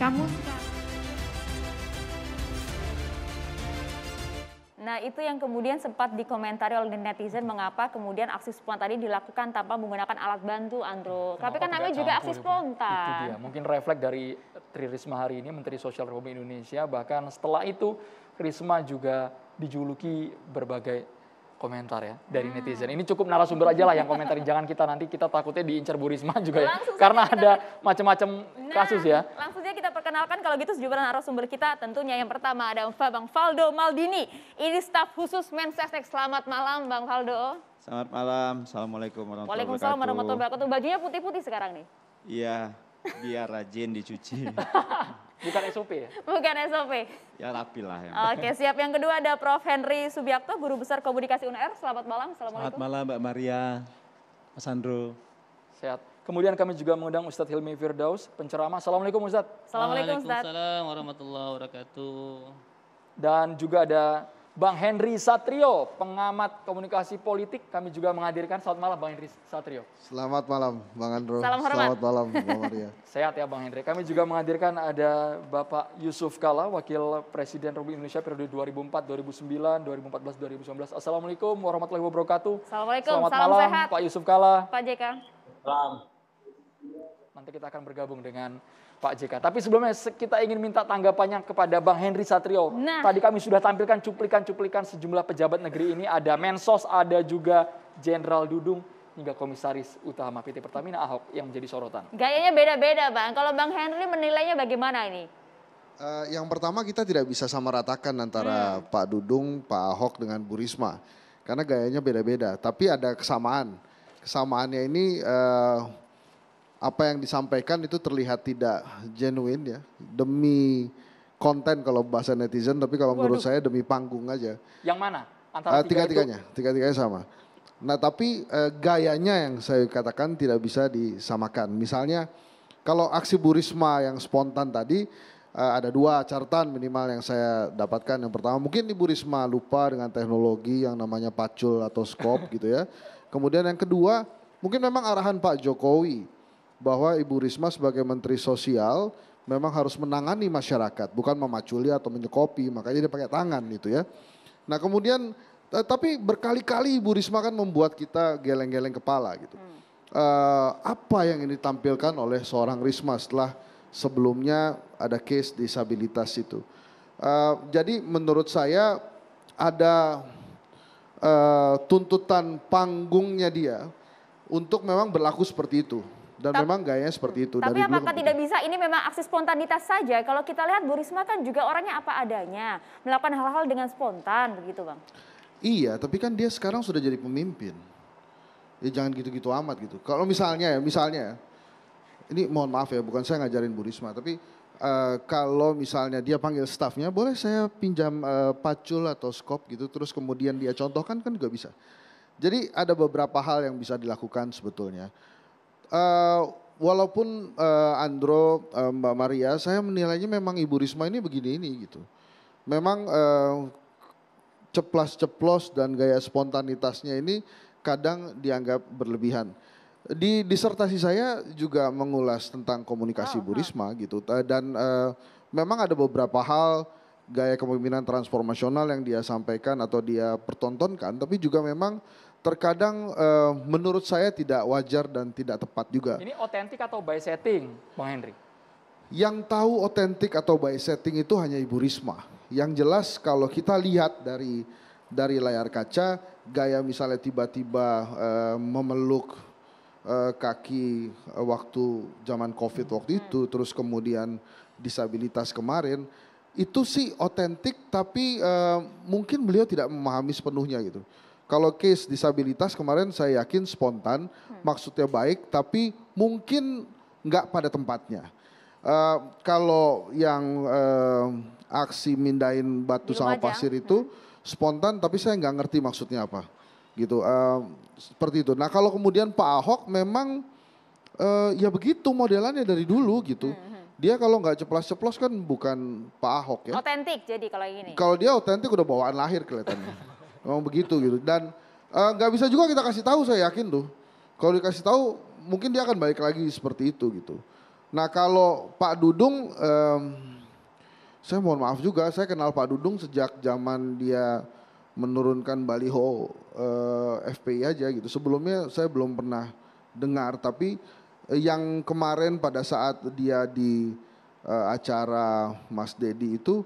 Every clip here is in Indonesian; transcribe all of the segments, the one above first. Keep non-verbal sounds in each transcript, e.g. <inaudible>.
kamu Nah itu yang kemudian sempat dikomentari oleh netizen mengapa kemudian aksi spontan tadi dilakukan tanpa menggunakan alat bantu Andro. Kenapa Tapi kan namanya juga aksi spontan. Itu dia. Mungkin refleks dari Tri Risma hari ini Menteri Sosial Republik Indonesia bahkan setelah itu Risma juga dijuluki berbagai komentar ya dari hmm. netizen. Ini cukup narasumber aja lah yang komentarin. Jangan kita nanti kita takutnya diincar Bu Risma juga ya. Langsung Karena ada macam-macam nah, kasus ya. Langsung saja kita perkenalkan kalau gitu sejumlah narasumber kita. Tentunya yang pertama ada Bang Faldo Maldini. Ini staf khusus Mensesnek. Selamat malam Bang Faldo. Selamat malam. Assalamualaikum warahmatullahi wabarakatuh. Waalaikumsalam warahmatullahi wabarakatuh. Bajunya putih-putih sekarang nih. Iya, biar rajin dicuci. <laughs> Bukan SOP ya? Bukan SOP. Ya rapi lah. Ya. Oke, siap. Yang kedua ada Prof. Henry Subiakto, Guru Besar Komunikasi UNR. Selamat malam. Selamat malam Mbak Maria, Mas Andro. Sehat. Kemudian kami juga mengundang Ustadz Hilmi Firdaus, penceramah. Assalamualaikum Ustadz. Assalamualaikum Ustadz. Waalaikumsalam warahmatullahi wabarakatuh. Dan juga ada Bang Henry Satrio, pengamat komunikasi politik. Kami juga menghadirkan selamat malam Bang Henry Satrio. Selamat malam Bang Andro. Salam hormat. Selamat malam Bang Maria. <laughs> Sehat ya Bang Henry. Kami juga menghadirkan ada Bapak Yusuf Kala, Wakil Presiden Republik Indonesia periode 2004-2009, 2014-2019. Assalamualaikum warahmatullahi wabarakatuh. Assalamualaikum. Selamat Salam malam sehat. Pak Yusuf Kala. Pak JK. Salam. Nanti kita akan bergabung dengan Pak JK. Tapi sebelumnya kita ingin minta tanggapannya kepada Bang Henry Satrio. Nah. Tadi kami sudah tampilkan cuplikan-cuplikan sejumlah pejabat negeri ini. Ada Mensos, ada juga Jenderal Dudung hingga komisaris utama PT Pertamina Ahok yang menjadi sorotan. Gayanya beda-beda, Bang. Kalau Bang Henry menilainya bagaimana ini? Uh, yang pertama kita tidak bisa samaratakan antara hmm. Pak Dudung, Pak Ahok dengan Bu Risma. Karena gayanya beda-beda, tapi ada kesamaan. Kesamaannya ini uh, apa yang disampaikan itu terlihat tidak genuine ya demi konten kalau bahasa netizen tapi kalau Waduh. menurut saya demi panggung aja yang mana antara uh, tiga tiganya tiga tiganya sama nah tapi uh, gayanya yang saya katakan tidak bisa disamakan misalnya kalau aksi burisma yang spontan tadi uh, ada dua catatan minimal yang saya dapatkan yang pertama mungkin ibu risma lupa dengan teknologi yang namanya pacul atau scope gitu ya kemudian yang kedua mungkin memang arahan pak jokowi bahwa Ibu Risma sebagai Menteri Sosial memang harus menangani masyarakat, bukan memaculi atau menyekopi, makanya dia pakai tangan gitu ya. Nah kemudian, eh, tapi berkali-kali Ibu Risma kan membuat kita geleng-geleng kepala gitu. Hmm. Uh, apa yang ini ditampilkan oleh seorang Risma setelah sebelumnya ada case disabilitas itu. Uh, jadi menurut saya ada uh, tuntutan panggungnya dia untuk memang berlaku seperti itu. Dan Ta memang gayanya seperti itu. Tapi apakah dulu... Kan tidak gitu. bisa ini memang akses spontanitas saja? Kalau kita lihat Bu Risma kan juga orangnya apa adanya, melakukan hal-hal dengan spontan begitu Bang. Iya, tapi kan dia sekarang sudah jadi pemimpin. Ya jangan gitu-gitu amat gitu. Kalau misalnya ya, misalnya ya. ini mohon maaf ya, bukan saya ngajarin Bu Risma, tapi Uh, kalau misalnya dia panggil stafnya, boleh saya pinjam uh, pacul atau skop gitu, terus kemudian dia contohkan kan juga bisa. Jadi ada beberapa hal yang bisa dilakukan sebetulnya. Eh, walaupun uh, Andro, uh, Mbak Maria, saya menilainya memang Ibu Risma ini begini ini gitu. Memang uh, ceplas-ceplos dan gaya spontanitasnya ini kadang dianggap berlebihan. Di disertasi saya juga mengulas tentang komunikasi oh, ah, Bu ah. Risma gitu dan uh, memang ada beberapa hal gaya kepemimpinan transformasional yang dia sampaikan atau dia pertontonkan tapi juga memang terkadang uh, menurut saya tidak wajar dan tidak tepat juga. Ini otentik atau by setting, Bang Henry? Yang tahu otentik atau by setting itu hanya Ibu Risma. Yang jelas kalau kita lihat dari dari layar kaca, gaya misalnya tiba-tiba uh, memeluk uh, kaki uh, waktu zaman Covid hmm. waktu itu, hmm. terus kemudian disabilitas kemarin, itu sih otentik tapi uh, mungkin beliau tidak memahami sepenuhnya gitu. Kalau case disabilitas kemarin saya yakin spontan, hmm. maksudnya baik, tapi mungkin nggak pada tempatnya. Uh, kalau yang uh, aksi mindain batu sama pasir itu hmm. spontan, tapi saya nggak ngerti maksudnya apa, gitu. Uh, seperti itu. Nah kalau kemudian Pak Ahok memang uh, ya begitu modelannya dari dulu gitu. Hmm, hmm. dia kalau nggak ceplos-ceplos kan bukan Pak Ahok ya. Otentik jadi kalau ini. Kalau dia otentik udah bawaan lahir kelihatannya. <laughs> Memang begitu gitu. Dan eh, nggak uh, bisa juga kita kasih tahu saya yakin tuh. Kalau dikasih tahu mungkin dia akan balik lagi seperti itu gitu. Nah kalau Pak Dudung, um, saya mohon maaf juga, saya kenal Pak Dudung sejak zaman dia menurunkan baliho uh, eh, FPI aja gitu. Sebelumnya saya belum pernah dengar, tapi eh, yang kemarin pada saat dia di uh, acara Mas Dedi itu,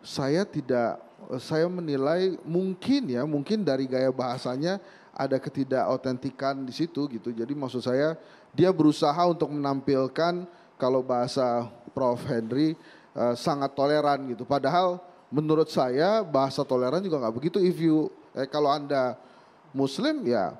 saya tidak saya menilai mungkin ya, mungkin dari gaya bahasanya ada ketidakautentikan di situ gitu. Jadi maksud saya dia berusaha untuk menampilkan kalau bahasa Prof Henry uh, sangat toleran gitu. Padahal menurut saya bahasa toleran juga nggak begitu. If you eh, kalau anda Muslim ya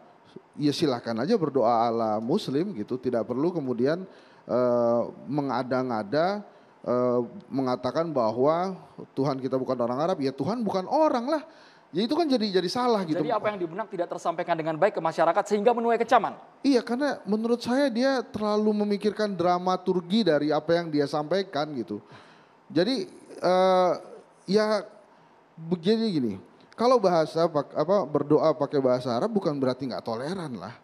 ya silahkan aja berdoa ala Muslim gitu. Tidak perlu kemudian uh, mengada-ngada Eh, mengatakan bahwa Tuhan kita bukan orang Arab, ya Tuhan bukan orang lah. Ya itu kan jadi jadi salah gitu. Jadi apa yang dibenang tidak tersampaikan dengan baik ke masyarakat sehingga menuai kecaman. Iya karena menurut saya dia terlalu memikirkan dramaturgi dari apa yang dia sampaikan gitu. Jadi uh, ya begini gini. Kalau bahasa apa berdoa pakai bahasa Arab bukan berarti nggak toleran lah.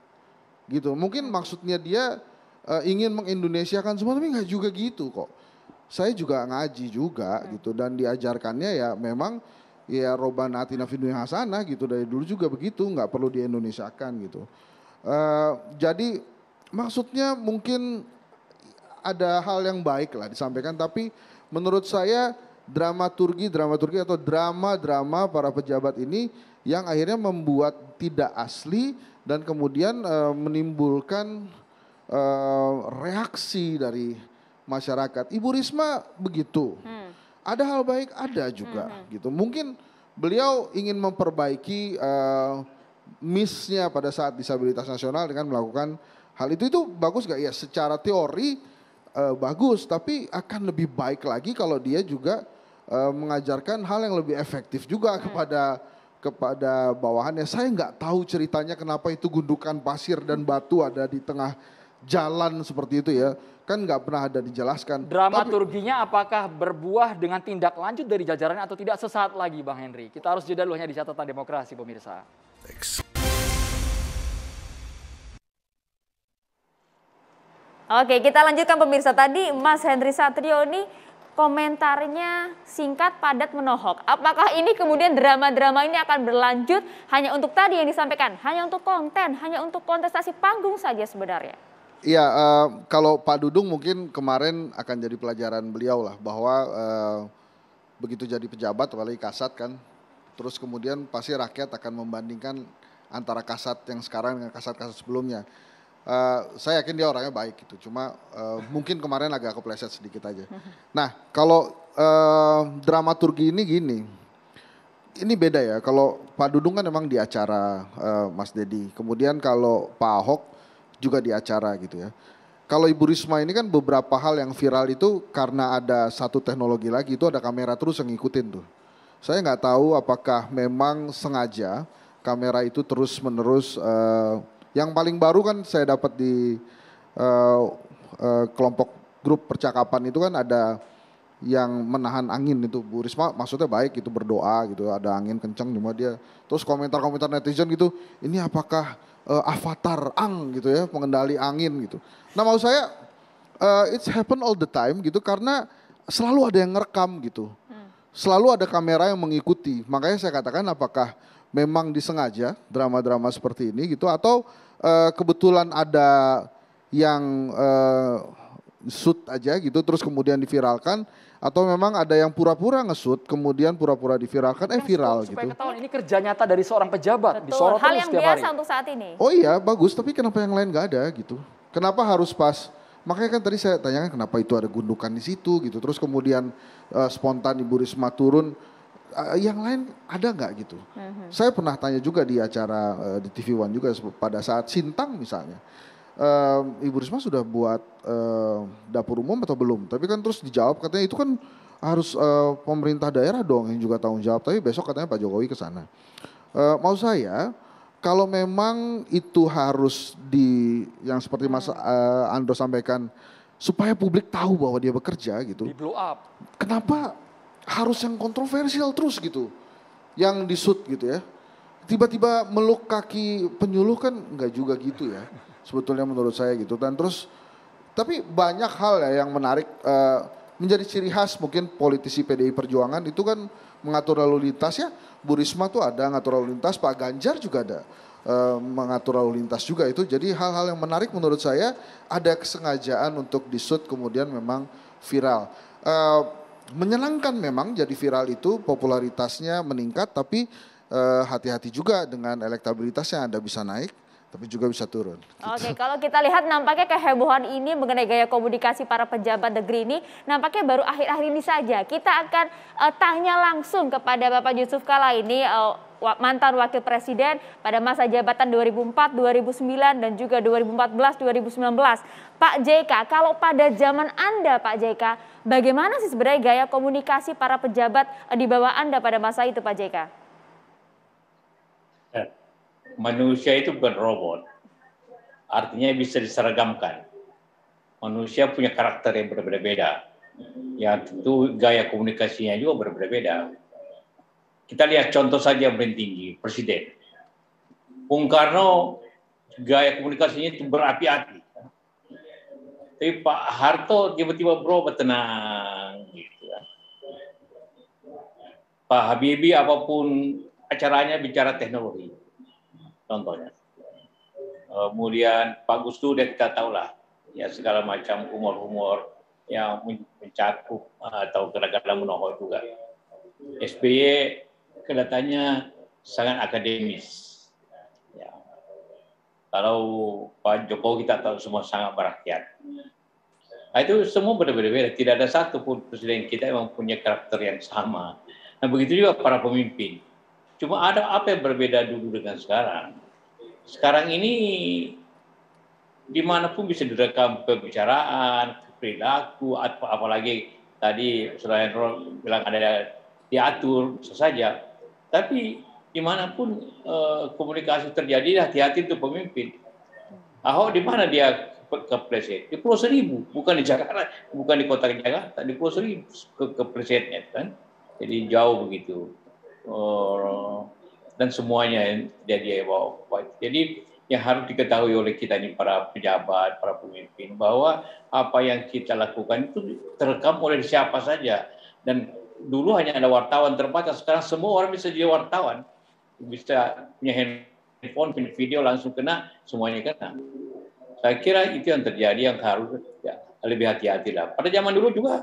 Gitu. Mungkin maksudnya dia uh, ingin mengindonesiakan semua tapi nggak juga gitu kok saya juga ngaji juga hmm. gitu dan diajarkannya ya memang ya roban atina fidunya hasanah gitu dari dulu juga begitu nggak perlu di Indonesia kan gitu uh, jadi maksudnya mungkin ada hal yang baik lah disampaikan tapi menurut saya drama drama dramaturgi atau drama drama para pejabat ini yang akhirnya membuat tidak asli dan kemudian uh, menimbulkan uh, reaksi dari masyarakat. Ibu Risma begitu. Hmm. Ada hal baik ada juga hmm. hmm. gitu. Mungkin beliau ingin memperbaiki uh, missnya pada saat disabilitas nasional dengan melakukan hal itu itu bagus gak ya secara teori uh, bagus tapi akan lebih baik lagi kalau dia juga uh, mengajarkan hal yang lebih efektif juga hmm. kepada kepada bawahannya. Saya nggak tahu ceritanya kenapa itu gundukan pasir dan batu ada di tengah jalan seperti itu ya kan nggak pernah ada dijelaskan. Dramaturginya Tapi, apakah berbuah dengan tindak lanjut dari jajarannya atau tidak sesaat lagi Bang Henry? Kita harus jeda dulu hanya di catatan demokrasi pemirsa. Thanks. Oke, kita lanjutkan pemirsa. Tadi Mas Henry Satrio ini komentarnya singkat, padat, menohok. Apakah ini kemudian drama-drama ini akan berlanjut hanya untuk tadi yang disampaikan, hanya untuk konten, hanya untuk kontestasi panggung saja sebenarnya? Iya, uh, kalau Pak Dudung mungkin kemarin akan jadi pelajaran beliau lah bahwa uh, begitu jadi pejabat apalagi kasat kan, terus kemudian pasti rakyat akan membandingkan antara kasat yang sekarang dengan kasat-kasat sebelumnya. Uh, saya yakin dia orangnya baik itu. cuma uh, mungkin kemarin agak kepleset sedikit aja. Nah, kalau uh, dramaturgi ini gini, ini beda ya. Kalau Pak Dudung kan memang di acara uh, Mas Dedi, kemudian kalau Pak Ahok juga di acara gitu ya. Kalau Ibu Risma ini kan beberapa hal yang viral itu karena ada satu teknologi lagi itu ada kamera terus yang ngikutin tuh. Saya nggak tahu apakah memang sengaja kamera itu terus menerus. Uh, yang paling baru kan saya dapat di uh, uh, kelompok grup percakapan itu kan ada yang menahan angin itu Bu Risma maksudnya baik itu berdoa gitu ada angin kencang cuma dia terus komentar-komentar netizen gitu ini apakah uh, avatar ang gitu ya, pengendali angin gitu. Nah maksud saya uh, it's happen all the time gitu karena selalu ada yang ngerekam gitu. Selalu ada kamera yang mengikuti. Makanya saya katakan apakah memang disengaja drama-drama seperti ini gitu atau uh, kebetulan ada yang uh, shoot aja gitu terus kemudian diviralkan atau memang ada yang pura-pura ngesut kemudian pura-pura diviralkan eh viral supaya gitu. Supaya ketahuan ini kerja nyata dari seorang pejabat Betul. disorot Hal yang setiap biasa hari. untuk saat ini. Oh iya bagus tapi kenapa yang lain nggak ada gitu? Kenapa harus pas? Makanya kan tadi saya tanyakan kenapa itu ada gundukan di situ gitu. Terus kemudian uh, spontan Ibu Risma turun uh, yang lain ada nggak gitu? Uh mhm. -huh. Saya pernah tanya juga di acara uh, di TV One juga pada saat Sintang misalnya uh, Ibu Risma sudah buat uh, dapur umum atau belum? Tapi kan terus dijawab katanya itu kan harus uh, pemerintah daerah dong yang juga tanggung jawab. Tapi besok katanya Pak Jokowi ke sana. Uh, mau saya kalau memang itu harus di yang seperti Mas uh, Andro sampaikan supaya publik tahu bahwa dia bekerja gitu. Di blow up. Kenapa harus yang kontroversial terus gitu? Yang disut gitu ya. Tiba-tiba meluk kaki penyuluh kan enggak juga gitu ya sebetulnya menurut saya gitu dan terus tapi banyak hal ya yang menarik uh, menjadi ciri khas mungkin politisi PDI Perjuangan itu kan mengatur lalu lintas ya Bu Risma tuh ada mengatur lalu lintas Pak Ganjar juga ada uh, mengatur lalu lintas juga itu jadi hal-hal yang menarik menurut saya ada kesengajaan untuk disut kemudian memang viral uh, menyenangkan memang jadi viral itu popularitasnya meningkat tapi hati-hati uh, juga dengan elektabilitasnya Anda bisa naik tapi juga bisa turun. Gitu. Oke, kalau kita lihat nampaknya kehebohan ini mengenai gaya komunikasi para pejabat negeri ini nampaknya baru akhir-akhir ini saja. Kita akan uh, tanya langsung kepada Bapak Yusuf Kala ini uh, mantan wakil presiden pada masa jabatan 2004, 2009 dan juga 2014, 2019. Pak JK, kalau pada zaman Anda Pak JK, bagaimana sih sebenarnya gaya komunikasi para pejabat eh, di bawah Anda pada masa itu Pak JK? manusia itu bukan robot. Artinya bisa diseragamkan. Manusia punya karakter yang berbeda-beda. Ya tentu gaya komunikasinya juga berbeda-beda. Kita lihat contoh saja yang paling tinggi, Presiden. Bung Karno gaya komunikasinya itu berapi-api. Tapi Pak Harto tiba-tiba berubah tenang. Gitu. Kan. Pak Habibie apapun acaranya bicara teknologi contohnya. Kemudian Pak Gustu dan kita tahu lah, ya segala macam umur-umur yang mencakup eh, atau kadang-kadang menohok juga. SBY kelihatannya sangat akademis. Ya. Kalau Pak Jokowi kita tahu semua sangat berakyat. Nah, itu semua berbeda-beda. Tidak ada satu pun presiden kita yang punya karakter yang sama. Nah begitu juga para pemimpin. Cuma ada apa yang berbeda dulu dengan sekarang. Sekarang ini dimanapun bisa direkam pembicaraan, perilaku, atau apalagi tadi selain Rol bilang ada diatur bisa saja. Tapi dimanapun eh, komunikasi terjadi, hati-hati itu pemimpin. Ahok di mana dia kepresiden Di Pulau Seribu, bukan di Jakarta, bukan di kota Jakarta, di Pulau Seribu ke kan. Jadi jauh begitu. Oh, dan semuanya jadi dia dia Jadi yang harus diketahui oleh kita ini para pejabat, para pemimpin bahwa apa yang kita lakukan itu terekam oleh siapa saja dan dulu hanya ada wartawan terbatas sekarang semua orang bisa jadi wartawan bisa punya handphone punya video langsung kena semuanya kena saya kira itu yang terjadi yang harus ya, lebih hati-hati lah pada zaman dulu juga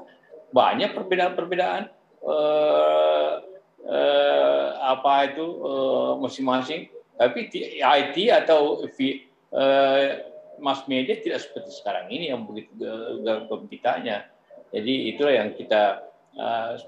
banyak perbedaan-perbedaan eh, eh, apa itu eh, masing-masing. Tapi IT atau eh, mass media tidak seperti sekarang ini yang begitu eh, gempitanya. Jadi itulah yang kita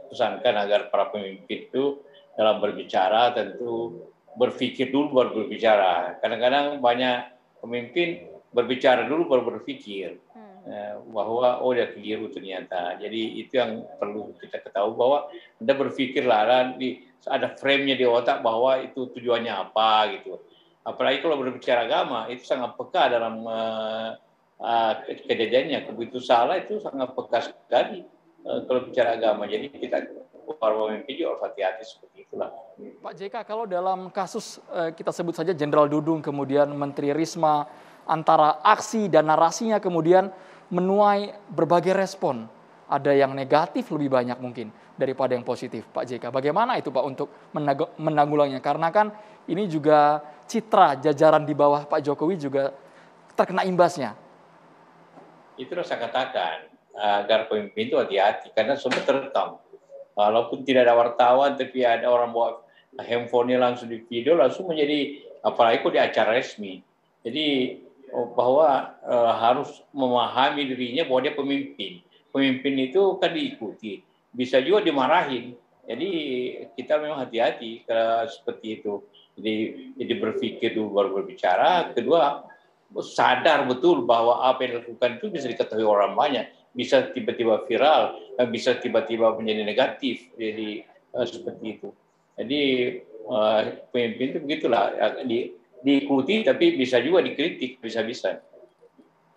pesankan agar para pemimpin itu dalam berbicara tentu berpikir dulu baru berbicara. Kadang-kadang banyak pemimpin berbicara dulu baru berpikir. Eh, bahwa oh dia keliru ternyata. Jadi itu yang perlu kita ketahui bahwa Anda berpikir lara di ada frame-nya di otak bahwa itu tujuannya apa gitu. Apalagi kalau berbicara agama itu sangat peka dalam uh, kejadiannya. Begitu salah itu sangat peka sekali uh, kalau bicara agama. Jadi kita para pemimpin juga hati-hati seperti itulah. Pak JK, kalau dalam kasus kita sebut saja Jenderal Dudung, kemudian Menteri Risma, antara aksi dan narasinya kemudian menuai berbagai respon. Ada yang negatif lebih banyak mungkin daripada yang positif, Pak JK. Bagaimana itu Pak untuk menanggulangnya? Karena kan ini juga citra jajaran di bawah Pak Jokowi juga terkena imbasnya. Itu saya katakan agar pemimpin itu hati-hati karena semua terekam. Walaupun tidak ada wartawan, tapi ada orang buat handphonenya langsung di video, langsung menjadi apalagi kok di acara resmi. Jadi Oh, bahwa e, harus memahami dirinya bahwa dia pemimpin. Pemimpin itu kan diikuti, bisa juga dimarahin. Jadi kita memang hati-hati kalau seperti itu. Jadi, jadi berpikir dulu baru berbicara. Kedua, sadar betul bahwa apa yang dilakukan itu bisa diketahui orang banyak, bisa tiba-tiba viral, eh, bisa tiba-tiba menjadi negatif. Jadi eh, seperti itu. Jadi pemimpin itu begitulah di diikuti tapi bisa juga dikritik bisa-bisa.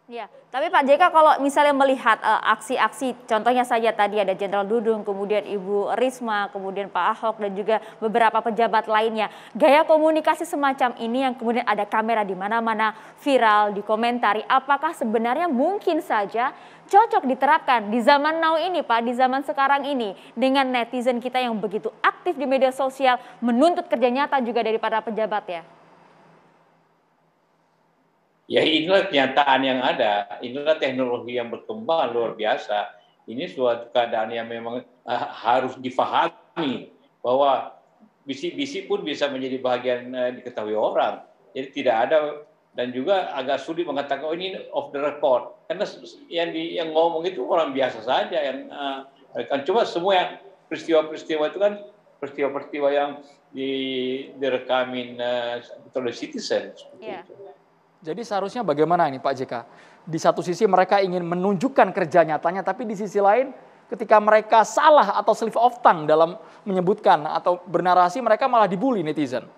Ya, tapi Pak JK kalau misalnya melihat eh, aksi-aksi, uh, contohnya saja tadi ada Jenderal Dudung, kemudian Ibu Risma, kemudian Pak Ahok dan juga beberapa pejabat lainnya, gaya komunikasi semacam ini yang kemudian ada kamera di mana-mana viral, di dikomentari, apakah sebenarnya mungkin saja cocok diterapkan di zaman now ini Pak, di zaman sekarang ini dengan netizen kita yang begitu aktif di media sosial, menuntut kerja nyata juga dari para pejabat ya? Ya inilah kenyataan yang ada, inilah teknologi yang berkembang luar biasa. Ini suatu keadaan yang memang eh, harus difahami bahwa bisik-bisik pun bisa menjadi bagian uh, eh, diketahui orang. Jadi tidak ada dan juga agak sulit mengatakan oh ini off the record karena yang di, yang ngomong itu orang biasa saja yang uh, eh, kan coba semua yang peristiwa-peristiwa itu kan peristiwa-peristiwa yang di direkamin uh, oleh citizen yeah. Jadi seharusnya bagaimana ini Pak JK? Di satu sisi mereka ingin menunjukkan kerja nyatanya, tapi di sisi lain ketika mereka salah atau slip of tongue dalam menyebutkan atau bernarasi, mereka malah dibully netizen.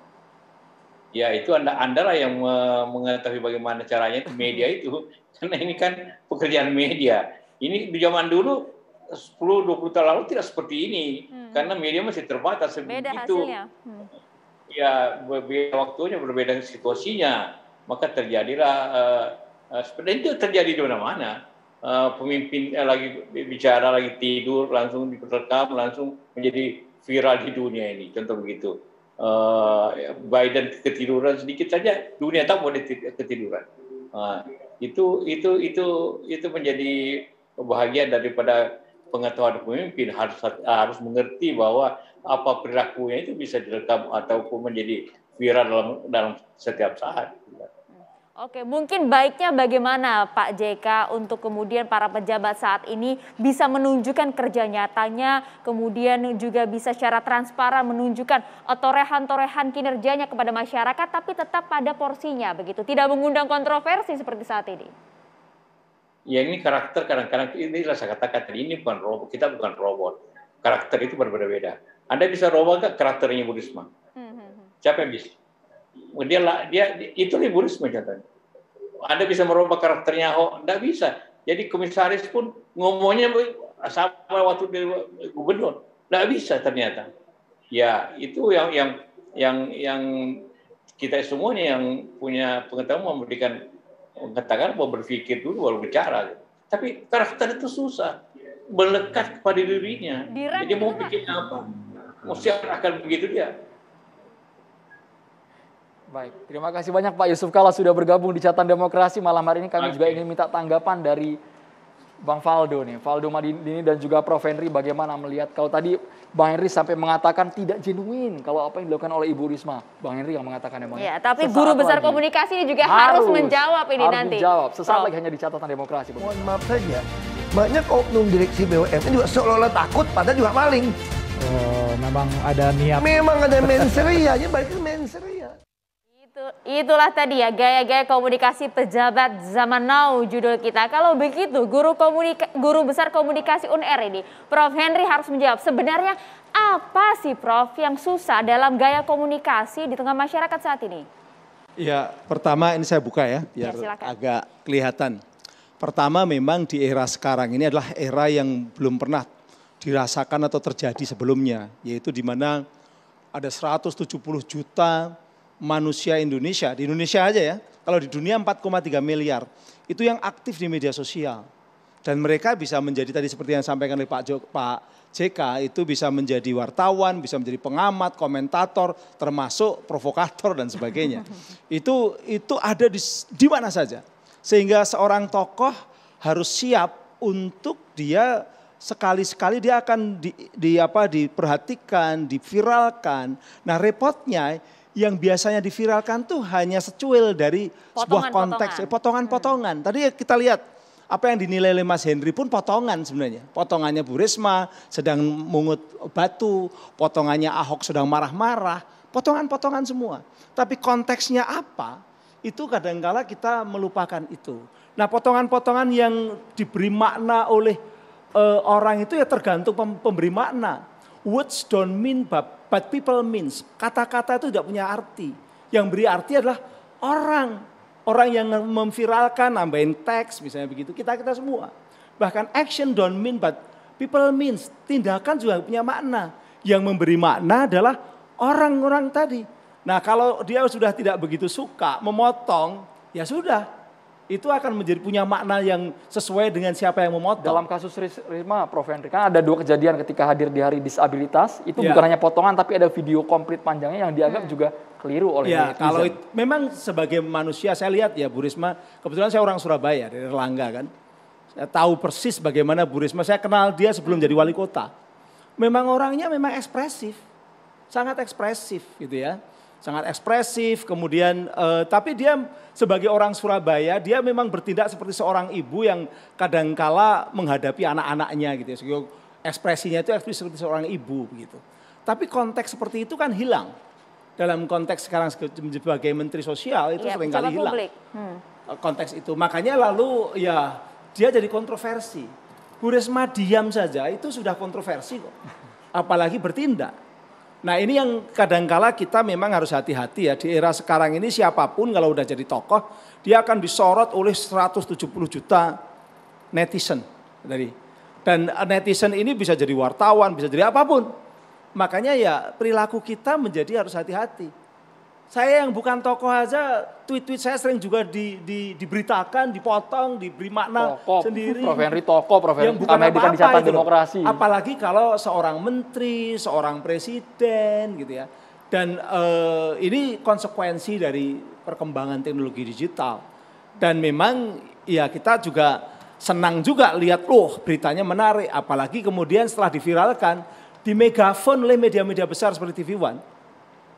Ya itu anda, anda lah yang mengetahui bagaimana caranya media <laughs> itu. Karena ini kan pekerjaan media. Ini di zaman dulu 10-20 tahun lalu tidak seperti ini. Hmm. Karena media masih terbatas. Beda begitu. hasilnya. Hmm. Ya berbeda waktunya, berbeda situasinya maka terjadilah uh, seperti itu terjadi di mana-mana. Uh, pemimpin uh, lagi bicara, lagi tidur, langsung direkam, langsung menjadi viral di dunia ini. Contoh begitu. Uh, Biden ketiduran sedikit saja, dunia tahu boleh ketiduran. Uh, itu itu itu itu menjadi kebahagiaan daripada pengetahuan pemimpin harus harus mengerti bahwa apa perilakunya itu bisa direkam ataupun menjadi viral dalam dalam setiap saat. Oke, mungkin baiknya bagaimana Pak JK untuk kemudian para pejabat saat ini bisa menunjukkan kerja nyatanya, kemudian juga bisa secara transparan menunjukkan torehan-torehan kinerjanya kepada masyarakat, tapi tetap pada porsinya begitu, tidak mengundang kontroversi seperti saat ini. Ya ini karakter kadang-kadang ini saya katakan tadi ini bukan robot, kita bukan robot. Karakter itu berbeda-beda. Anda bisa robot gak karakternya Burisma? Hmm, hmm, hmm. Siapa yang bisa? dia, dia itu liburisme contohnya. Anda bisa merubah karakternya oh tidak bisa. Jadi komisaris pun ngomongnya sama waktu di gubernur tidak bisa ternyata. Ya itu yang yang yang yang kita semuanya yang punya pengetahuan memberikan mengatakan bahwa berpikir dulu baru bicara. Tapi karakter itu susah melekat kepada dirinya. Jadi mau bikin apa? Mau siap akan begitu dia Baik, terima kasih banyak Pak Yusuf Kala sudah bergabung di Catatan Demokrasi malam hari ini. Kami okay. juga ingin minta tanggapan dari Bang Faldo nih, Faldo Madini dan juga Prof Henry bagaimana melihat kalau tadi Bang Henry sampai mengatakan tidak jenuin kalau apa yang dilakukan oleh Ibu Risma. Bang Henry yang mengatakan emang. Ya, tapi guru besar lagi, komunikasi juga harus, menjawab ini harus nanti. Menjawab. Sesaat oh. lagi hanya di Catatan Demokrasi. Mohon maaf saja. Banyak oknum direksi BUMN juga seolah-olah takut pada juga maling. Oh, memang ada niat. Memang ada menseri, ya, balik berarti menseri itulah tadi ya gaya-gaya komunikasi pejabat zaman now judul kita. Kalau begitu guru komunika, guru besar komunikasi UNR ini, Prof Henry harus menjawab sebenarnya apa sih Prof yang susah dalam gaya komunikasi di tengah masyarakat saat ini? Ya, pertama ini saya buka ya biar ya, agak kelihatan. Pertama memang di era sekarang ini adalah era yang belum pernah dirasakan atau terjadi sebelumnya, yaitu di mana ada 170 juta manusia Indonesia, di Indonesia aja ya, kalau di dunia 4,3 miliar, itu yang aktif di media sosial. Dan mereka bisa menjadi tadi seperti yang disampaikan oleh Pak, Jok, Pak JK, itu bisa menjadi wartawan, bisa menjadi pengamat, komentator, termasuk provokator dan sebagainya. <laughs> itu itu ada di, di mana saja. Sehingga seorang tokoh harus siap untuk dia sekali-sekali dia akan di, di apa diperhatikan, diviralkan. Nah repotnya yang biasanya diviralkan tuh hanya secuil dari potongan, sebuah konteks, eh, potongan-potongan. Eh, Tadi kita lihat apa yang dinilai oleh Mas Henry pun potongan sebenarnya. Potongannya Bu Risma sedang mungut batu, potongannya Ahok sedang marah-marah, potongan-potongan semua. Tapi konteksnya apa, itu kadangkala kita melupakan itu. Nah potongan-potongan yang diberi makna oleh uh, orang itu ya tergantung pemberi makna. Words don't mean but But people means, kata-kata itu tidak punya arti. Yang beri arti adalah orang. Orang yang memviralkan, nambahin teks misalnya begitu, kita-kita semua. Bahkan action don't mean but people means, tindakan juga punya makna. Yang memberi makna adalah orang-orang tadi. Nah kalau dia sudah tidak begitu suka memotong, ya sudah itu akan menjadi punya makna yang sesuai dengan siapa yang memotong. Dalam kasus Risma, Prof. Henry, kan ada dua kejadian ketika hadir di hari disabilitas, itu yeah. bukan hanya potongan tapi ada video komplit panjangnya yang dianggap hmm. juga keliru oleh ya, netizen. kalau itu, memang sebagai manusia saya lihat ya Bu Risma, kebetulan saya orang Surabaya dari Erlangga kan. Saya tahu persis bagaimana Bu Risma, saya kenal dia sebelum jadi wali kota. Memang orangnya memang ekspresif, sangat ekspresif gitu ya sangat ekspresif, kemudian eh, tapi dia sebagai orang Surabaya, dia memang bertindak seperti seorang ibu yang kadangkala menghadapi anak-anaknya gitu ya. Ekspresinya itu ekspresi seperti seorang ibu begitu. Tapi konteks seperti itu kan hilang. Dalam konteks sekarang sebagai menteri sosial itu ya, seringkali hilang. Hmm. Eh, konteks itu. Makanya lalu ya dia jadi kontroversi. Bu Risma diam saja itu sudah kontroversi kok. Apalagi bertindak Nah ini yang kadangkala kita memang harus hati-hati ya di era sekarang ini siapapun kalau udah jadi tokoh dia akan disorot oleh 170 juta netizen dari dan eh, netizen ini bisa jadi wartawan bisa jadi apapun makanya ya perilaku kita menjadi harus hati-hati saya yang bukan tokoh aja, tweet-tweet saya sering juga di, di, diberitakan, dipotong, diberi makna tokoh, sendiri. Prof. Henry toko, Prof. Henry yang bukan kan apa-apa di itu demokrasi. Apalagi kalau seorang menteri, seorang presiden gitu ya. Dan uh, ini konsekuensi dari perkembangan teknologi digital. Dan memang ya kita juga senang juga lihat, loh beritanya menarik. Apalagi kemudian setelah diviralkan, di megaphone oleh media-media besar seperti TV One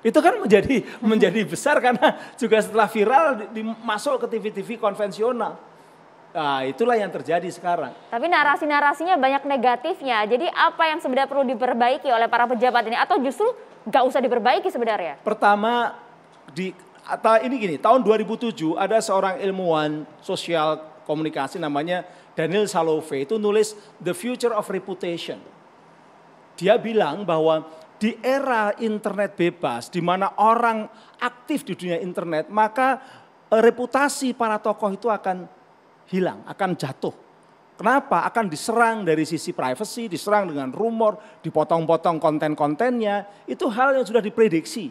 itu kan menjadi menjadi besar karena juga setelah viral dimasuk ke TV-TV konvensional. Nah, itulah yang terjadi sekarang. Tapi narasi-narasinya banyak negatifnya. Jadi apa yang sebenarnya perlu diperbaiki oleh para pejabat ini atau justru nggak usah diperbaiki sebenarnya? Pertama di atau ini gini, tahun 2007 ada seorang ilmuwan sosial komunikasi namanya Daniel Salove itu nulis The Future of Reputation. Dia bilang bahwa di era internet bebas, di mana orang aktif di dunia internet, maka eh, reputasi para tokoh itu akan hilang, akan jatuh. Kenapa? Akan diserang dari sisi privacy, diserang dengan rumor, dipotong-potong konten-kontennya. Itu hal yang sudah diprediksi.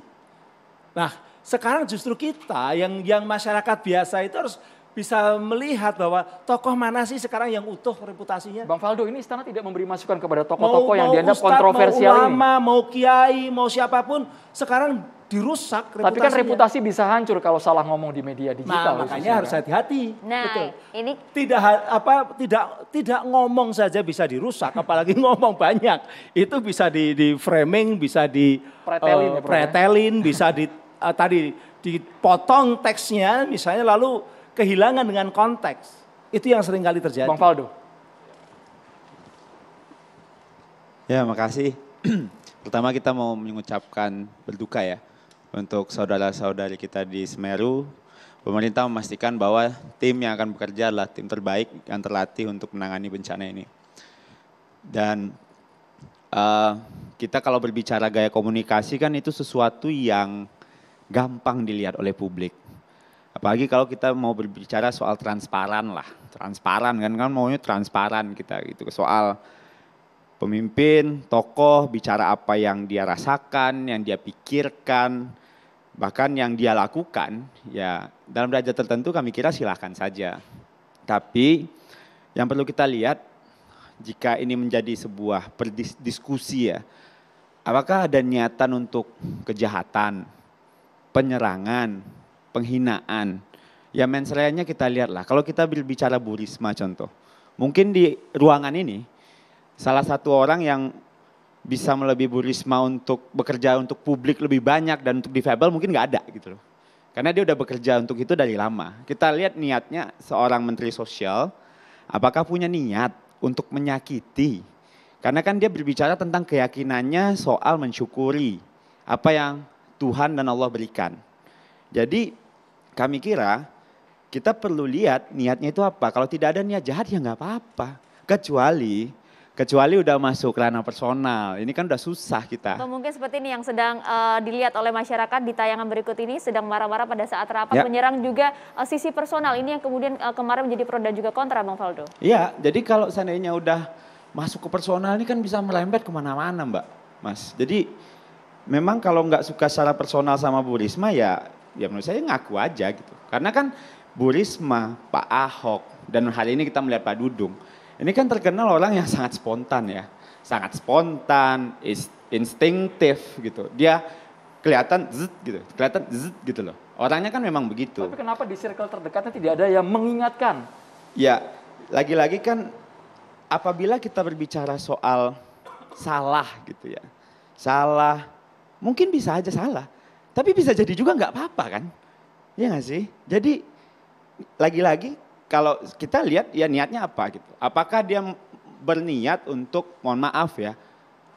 Nah, sekarang justru kita yang yang masyarakat biasa itu harus bisa melihat bahwa tokoh mana sih sekarang yang utuh reputasinya. Bang Faldo, ini istana tidak memberi masukan kepada tokoh-tokoh yang dianggap Ustadz, kontroversial mau ulama, ini. mau kiai, mau siapapun sekarang dirusak reputasinya. Tapi kan reputasi bisa hancur kalau salah ngomong di media nah, digital. Nah, makanya harus kan? hati-hati. Nah, Betul. ini tidak apa tidak tidak ngomong saja bisa dirusak, <laughs> apalagi ngomong banyak. Itu bisa di di framing, bisa di pretelin, uh, pretelin ya. bisa di uh, tadi dipotong teksnya misalnya lalu kehilangan dengan konteks. Itu yang sering kali terjadi. Bang Faldo. Ya, makasih. <clears throat> Pertama kita mau mengucapkan berduka ya untuk saudara-saudari kita di Semeru. Pemerintah memastikan bahwa tim yang akan bekerja adalah tim terbaik yang terlatih untuk menangani bencana ini. Dan uh, kita kalau berbicara gaya komunikasi kan itu sesuatu yang gampang dilihat oleh publik Apalagi kalau kita mau berbicara soal transparan lah, transparan kan kan maunya transparan kita gitu soal pemimpin, tokoh bicara apa yang dia rasakan, yang dia pikirkan, bahkan yang dia lakukan ya dalam derajat tertentu kami kira silahkan saja. Tapi yang perlu kita lihat jika ini menjadi sebuah diskusi ya, apakah ada niatan untuk kejahatan, penyerangan, penghinaan. Ya mensreanya kita lihatlah. Kalau kita berbicara Bu Risma contoh. Mungkin di ruangan ini salah satu orang yang bisa melebihi Bu Risma untuk bekerja untuk publik lebih banyak dan untuk difabel mungkin nggak ada gitu loh. Karena dia udah bekerja untuk itu dari lama. Kita lihat niatnya seorang menteri sosial apakah punya niat untuk menyakiti. Karena kan dia berbicara tentang keyakinannya soal mensyukuri apa yang Tuhan dan Allah berikan. Jadi kami kira kita perlu lihat niatnya itu apa. Kalau tidak ada niat jahat ya nggak apa-apa. Kecuali kecuali udah masuk ranah personal. Ini kan udah susah kita. Atau mungkin seperti ini yang sedang uh, dilihat oleh masyarakat di tayangan berikut ini sedang marah-marah pada saat rapat ya. menyerang juga uh, sisi personal. Ini yang kemudian uh, kemarin menjadi pro dan juga kontra Bang Faldo. Iya, jadi kalau seandainya udah masuk ke personal ini kan bisa melempet kemana-mana Mbak, Mas. Jadi memang kalau nggak suka secara personal sama Bu Risma ya ya menurut saya ngaku aja gitu. Karena kan Bu Risma, Pak Ahok, dan hari ini kita melihat Pak Dudung. Ini kan terkenal orang yang sangat spontan ya. Sangat spontan, instinktif gitu. Dia kelihatan zet gitu, kelihatan zet gitu loh. Orangnya kan memang begitu. Tapi kenapa di circle terdekatnya tidak ada yang mengingatkan? Ya, lagi-lagi kan apabila kita berbicara soal salah gitu ya. Salah, mungkin bisa aja salah. Tapi bisa jadi juga nggak apa-apa kan? Iya nggak sih? Jadi lagi-lagi kalau kita lihat ya niatnya apa gitu. Apakah dia berniat untuk mohon maaf ya.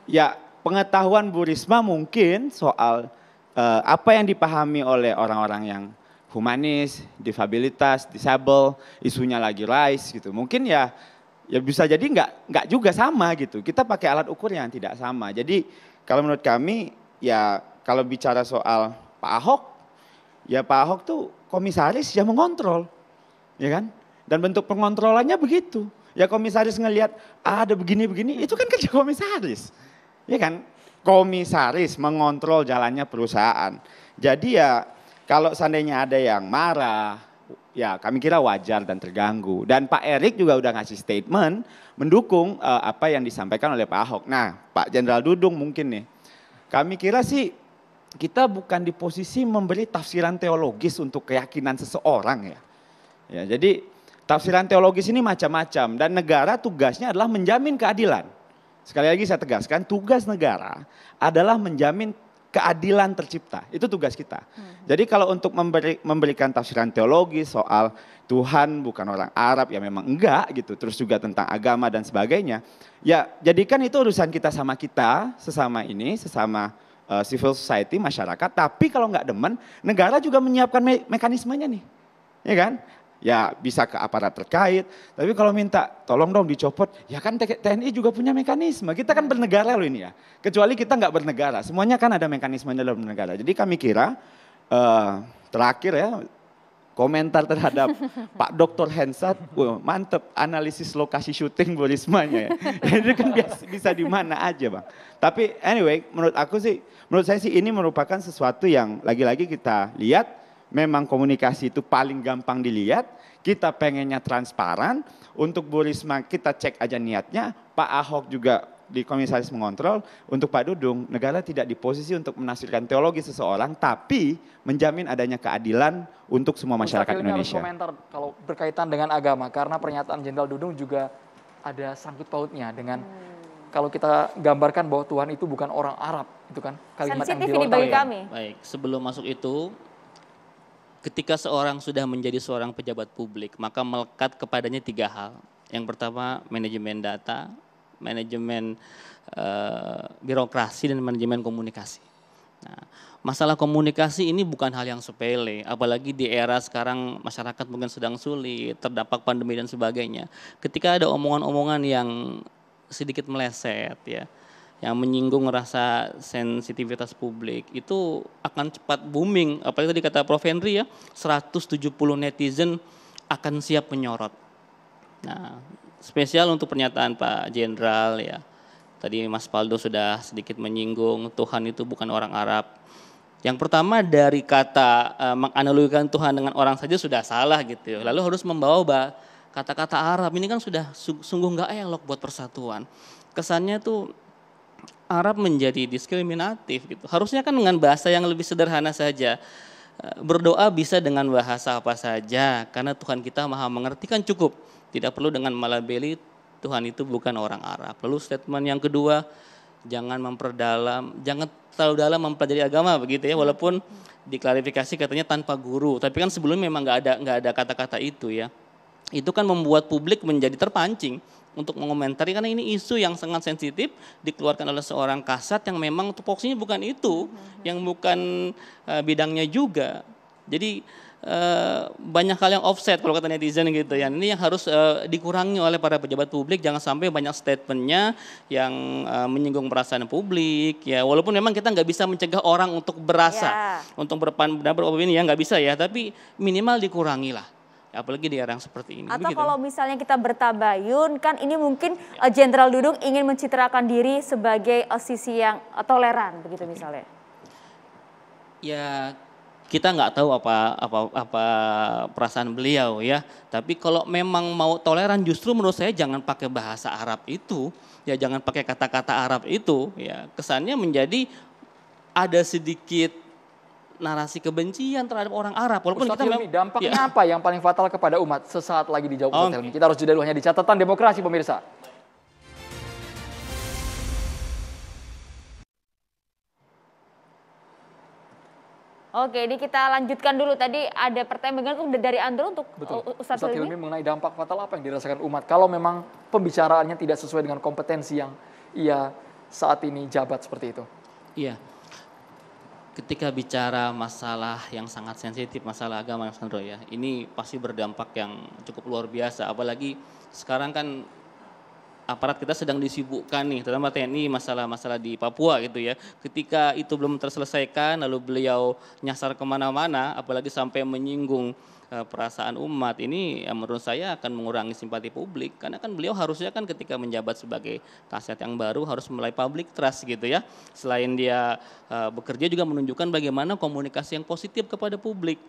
Ya pengetahuan Bu Risma mungkin soal eh, apa yang dipahami oleh orang-orang yang humanis, difabilitas disable, isunya lagi rise gitu. Mungkin ya ya bisa jadi nggak nggak juga sama gitu. Kita pakai alat ukur yang tidak sama. Jadi kalau menurut kami ya kalau bicara soal Pak Ahok, ya Pak Ahok tuh komisaris yang mengontrol, ya kan? Dan bentuk pengontrolannya begitu. Ya komisaris ngelihat ah, ada begini-begini, itu kan kerja komisaris, ya kan? Komisaris mengontrol jalannya perusahaan. Jadi ya kalau seandainya ada yang marah, ya kami kira wajar dan terganggu. Dan Pak Erik juga udah ngasih statement mendukung uh, apa yang disampaikan oleh Pak Ahok. Nah Pak Jenderal Dudung mungkin nih, kami kira sih kita bukan di posisi memberi tafsiran teologis untuk keyakinan seseorang ya. Ya, jadi tafsiran teologis ini macam-macam dan negara tugasnya adalah menjamin keadilan. Sekali lagi saya tegaskan, tugas negara adalah menjamin keadilan tercipta. Itu tugas kita. Hmm. Jadi kalau untuk memberi, memberikan tafsiran teologis soal Tuhan bukan orang Arab ya memang enggak gitu. Terus juga tentang agama dan sebagainya. Ya jadikan itu urusan kita sama kita, sesama ini, sesama uh, civil society, masyarakat. Tapi kalau nggak demen, negara juga menyiapkan me mekanismenya nih. Ya kan? Ya bisa ke aparat terkait, tapi kalau minta tolong dong dicopot, ya kan TNI juga punya mekanisme. Kita kan bernegara loh ini ya. Kecuali kita nggak bernegara, semuanya kan ada mekanisme dalam negara. Jadi kami kira uh, terakhir ya komentar terhadap <laughs> Pak Dr. Hensat, wow, mantep analisis lokasi syuting Bu Rismanya ya. Ini <laughs> kan biasa, bisa di mana aja Bang. Tapi anyway menurut aku sih menurut saya sih ini merupakan sesuatu yang lagi-lagi kita lihat memang komunikasi itu paling gampang dilihat. Kita pengennya transparan. Untuk Bu Risma kita cek aja niatnya. Pak Ahok juga di komisaris mengontrol untuk Pak Dudung negara tidak di posisi untuk menafsirkan teologi seseorang tapi menjamin adanya keadilan untuk semua masyarakat Ustaz Indonesia. Harus komentar kalau berkaitan dengan agama karena pernyataan Jenderal Dudung juga ada sangkut pautnya dengan hmm. kalau kita gambarkan bahwa Tuhan itu bukan orang Arab itu kan kalimat Sensitif yang ini bagi ya. kami. Iya. Baik, sebelum masuk itu ketika seorang sudah menjadi seorang pejabat publik, maka melekat kepadanya tiga hal. Yang pertama manajemen data, manajemen uh, birokrasi dan manajemen komunikasi. Nah, masalah komunikasi ini bukan hal yang sepele, apalagi di era sekarang masyarakat mungkin sedang sulit, terdampak pandemi dan sebagainya. Ketika ada omongan-omongan yang sedikit meleset ya, yang menyinggung rasa sensitivitas publik itu akan cepat booming. Apalagi tadi kata Prof. Henry ya, 170 netizen akan siap menyorot. Nah, spesial untuk pernyataan Pak Jenderal ya. Tadi Mas Paldo sudah sedikit menyinggung Tuhan itu bukan orang Arab. Yang pertama dari kata e, menganalogikan Tuhan dengan orang saja sudah salah gitu. Ya. Lalu harus membawa kata-kata Arab ini kan sudah sungguh nggak elok buat persatuan. Kesannya tuh Arab menjadi diskriminatif gitu. Harusnya kan dengan bahasa yang lebih sederhana saja. Eh, berdoa bisa dengan bahasa apa saja karena Tuhan kita Maha mengerti kan cukup. Tidak perlu dengan malabeli Tuhan itu bukan orang Arab. Lalu statement yang kedua, jangan memperdalam, jangan terlalu dalam mempelajari agama begitu ya, walaupun diklarifikasi katanya tanpa guru, tapi kan sebelumnya memang nggak ada nggak ada kata-kata itu ya. Itu kan membuat publik menjadi terpancing untuk mengomentari karena ini isu yang sangat sensitif dikeluarkan oleh seorang kasat yang memang tupoksinya bukan itu, yang bukan uh, bidangnya juga. Jadi uh, banyak hal yang offset kalau kata netizen gitu ya. Ini yang harus uh, dikurangi oleh para pejabat publik jangan sampai banyak statementnya yang uh, menyinggung perasaan publik ya. Walaupun memang kita nggak bisa mencegah orang untuk berasa, yeah. untuk berpan, beropini ya nggak bisa ya, tapi minimal dikurangilah apalagi di era yang seperti ini. Atau begitu. kalau misalnya kita bertabayun, kan ini mungkin eh, Jenderal ya. Dudung ingin mencitrakan diri sebagai eh, sisi yang eh, toleran, begitu okay. misalnya. Ya kita nggak tahu apa apa apa perasaan beliau ya. Tapi kalau memang mau toleran, justru menurut saya jangan pakai bahasa Arab itu, ya jangan pakai kata-kata Arab itu, ya kesannya menjadi ada sedikit narasi kebencian terhadap orang Arab. Walaupun Ustaz kita Hilmi, memang, dampaknya ya. apa yang paling fatal kepada umat? Sesaat lagi dijawab Ustaz Hilmi. Kita harus jeda dulu hanya di catatan demokrasi pemirsa. Oke, ini kita lanjutkan dulu. Tadi ada pertanyaan dari Andro untuk Betul. Ustaz, Ustaz Hilmi. Hilmi mengenai dampak fatal apa yang dirasakan umat kalau memang pembicaraannya tidak sesuai dengan kompetensi yang ia saat ini jabat seperti itu. Iya ketika bicara masalah yang sangat sensitif, masalah agama, Mas Sandro ya, ini pasti berdampak yang cukup luar biasa. Apalagi sekarang kan aparat kita sedang disibukkan nih, terutama TNI masalah-masalah di Papua gitu ya. Ketika itu belum terselesaikan, lalu beliau nyasar kemana-mana, apalagi sampai menyinggung eh, perasaan umat ini ya menurut saya akan mengurangi simpati publik karena kan beliau harusnya kan ketika menjabat sebagai kaset yang baru harus mulai public trust gitu ya selain dia uh, bekerja juga menunjukkan bagaimana komunikasi yang positif kepada publik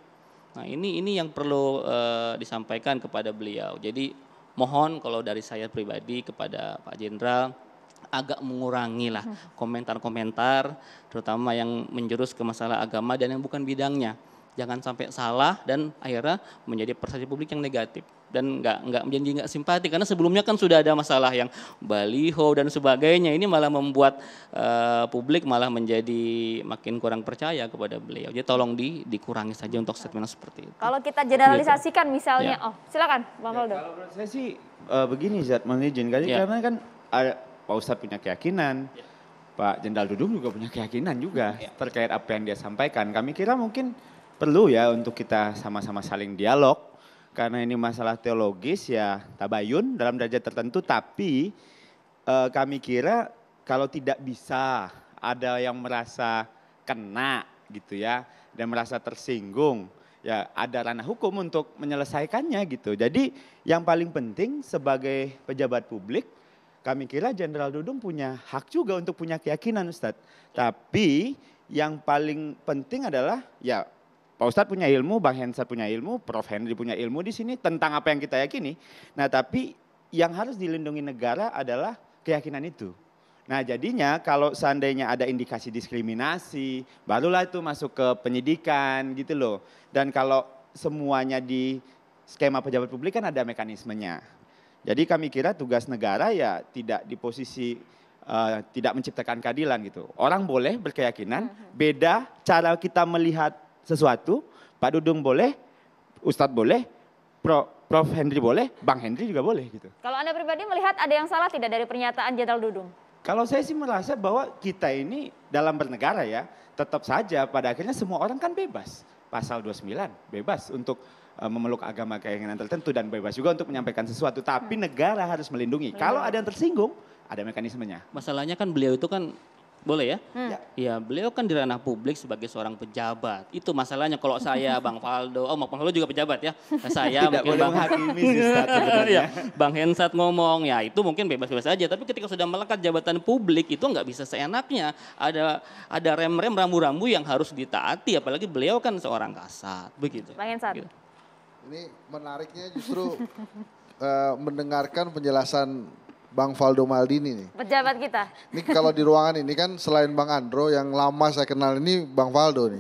nah ini ini yang perlu uh, disampaikan kepada beliau jadi mohon kalau dari saya pribadi kepada Pak Jenderal agak mengurangi lah hmm. komentar-komentar terutama yang menjurus ke masalah agama dan yang bukan bidangnya jangan sampai salah dan akhirnya menjadi persepsi publik yang negatif dan nggak nggak menjadi nggak simpati karena sebelumnya kan sudah ada masalah yang baliho dan sebagainya ini malah membuat uh, publik malah menjadi makin kurang percaya kepada beliau jadi tolong di dikurangi saja untuk statement seperti itu kalau kita gitu. generalisasikan misalnya ya. oh silakan bang ya, Faldo ya, kalau saya sih uh, begini zat mohon kali ya. karena kan ada, Pak Ustadz punya keyakinan ya. Pak Jendal Dudung juga punya keyakinan juga ya. terkait apa yang dia sampaikan kami kira mungkin perlu ya untuk kita sama-sama saling dialog karena ini masalah teologis ya tabayun dalam derajat tertentu tapi e, kami kira kalau tidak bisa ada yang merasa kena gitu ya dan merasa tersinggung ya ada ranah hukum untuk menyelesaikannya gitu. Jadi yang paling penting sebagai pejabat publik kami kira Jenderal Dudung punya hak juga untuk punya keyakinan Ustadz. Tapi yang paling penting adalah ya Pak Ustadz punya ilmu, Bang Hensat punya ilmu, Prof. Henry punya ilmu di sini tentang apa yang kita yakini. Nah tapi yang harus dilindungi negara adalah keyakinan itu. Nah jadinya kalau seandainya ada indikasi diskriminasi, barulah itu masuk ke penyidikan gitu loh. Dan kalau semuanya di skema pejabat publik kan ada mekanismenya. Jadi kami kira tugas negara ya tidak di posisi uh, tidak menciptakan keadilan gitu. Orang boleh berkeyakinan, beda cara kita melihat sesuatu, Pak Dudung boleh, Ustadz boleh, Pro, Prof Henry boleh, Bang Henry juga boleh gitu. Kalau Anda pribadi melihat ada yang salah tidak dari pernyataan Jenderal Dudung? Kalau saya sih merasa bahwa kita ini dalam bernegara ya, tetap saja pada akhirnya semua orang kan bebas. Pasal 29 bebas untuk eh, memeluk agama keinginan tertentu dan bebas juga untuk menyampaikan sesuatu. Tapi hmm. negara harus melindungi. Kalau ada yang tersinggung, ada mekanismenya. Masalahnya kan beliau itu kan boleh ya? Hmm. Ya, iya, beliau kan di ranah publik sebagai seorang pejabat. Itu masalahnya kalau saya <laughs> Bang Faldo, oh Bang Faldo juga pejabat ya. Nah, saya Tidak mungkin Bang Hakimi <laughs> ya, Bang Hensat ngomong, ya itu mungkin bebas-bebas aja, tapi ketika sudah melekat jabatan publik itu nggak bisa seenaknya. Ada ada rem-rem rambu-rambu yang harus ditaati apalagi beliau kan seorang kasat, begitu. Bang Hensat. Gitu. Ini menariknya justru uh, <laughs> mendengarkan penjelasan Bang Faldo Maldini nih. Pejabat kita. Ini kalau di ruangan ini kan selain Bang Andro yang lama saya kenal ini Bang Faldo nih.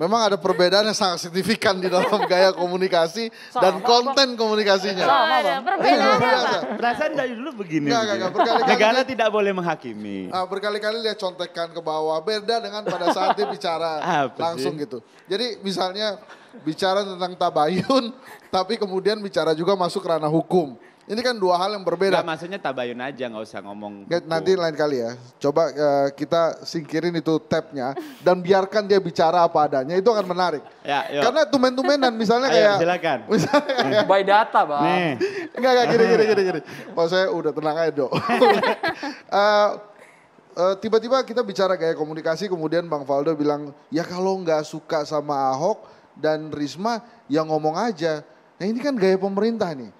Memang ada perbedaan yang sangat signifikan di dalam <laughs> gaya komunikasi sama, dan konten apa. komunikasinya. Sama, bang. Iya, perbedaan iya. apa? Perasaan dari dulu begini. Enggak, enggak, berkali -kali Negara tidak boleh menghakimi. Nah berkali-kali dia contekan ke bawah, beda dengan pada saat dia bicara <laughs> langsung gitu. Jadi misalnya bicara tentang tabayun <laughs> tapi kemudian bicara juga masuk ranah hukum. Ini kan dua hal yang berbeda. Gak, maksudnya tabayun aja nggak usah ngomong. Gak, Nanti lain kali ya. Coba uh, kita singkirin itu tabnya dan biarkan dia bicara apa adanya. Itu akan menarik. Ya, Karena tumen-tumenan misalnya Ayo, kayak. silakan. Misalnya kayak, <laughs> By data bang. Nih. Enggak, enggak gini, gini, gini. gini. Maksudnya oh, udah tenang aja dok. uh, <laughs> tiba-tiba kita bicara kayak komunikasi kemudian Bang Faldo bilang ya kalau nggak suka sama Ahok dan Risma ya ngomong aja. Nah ini kan gaya pemerintah nih.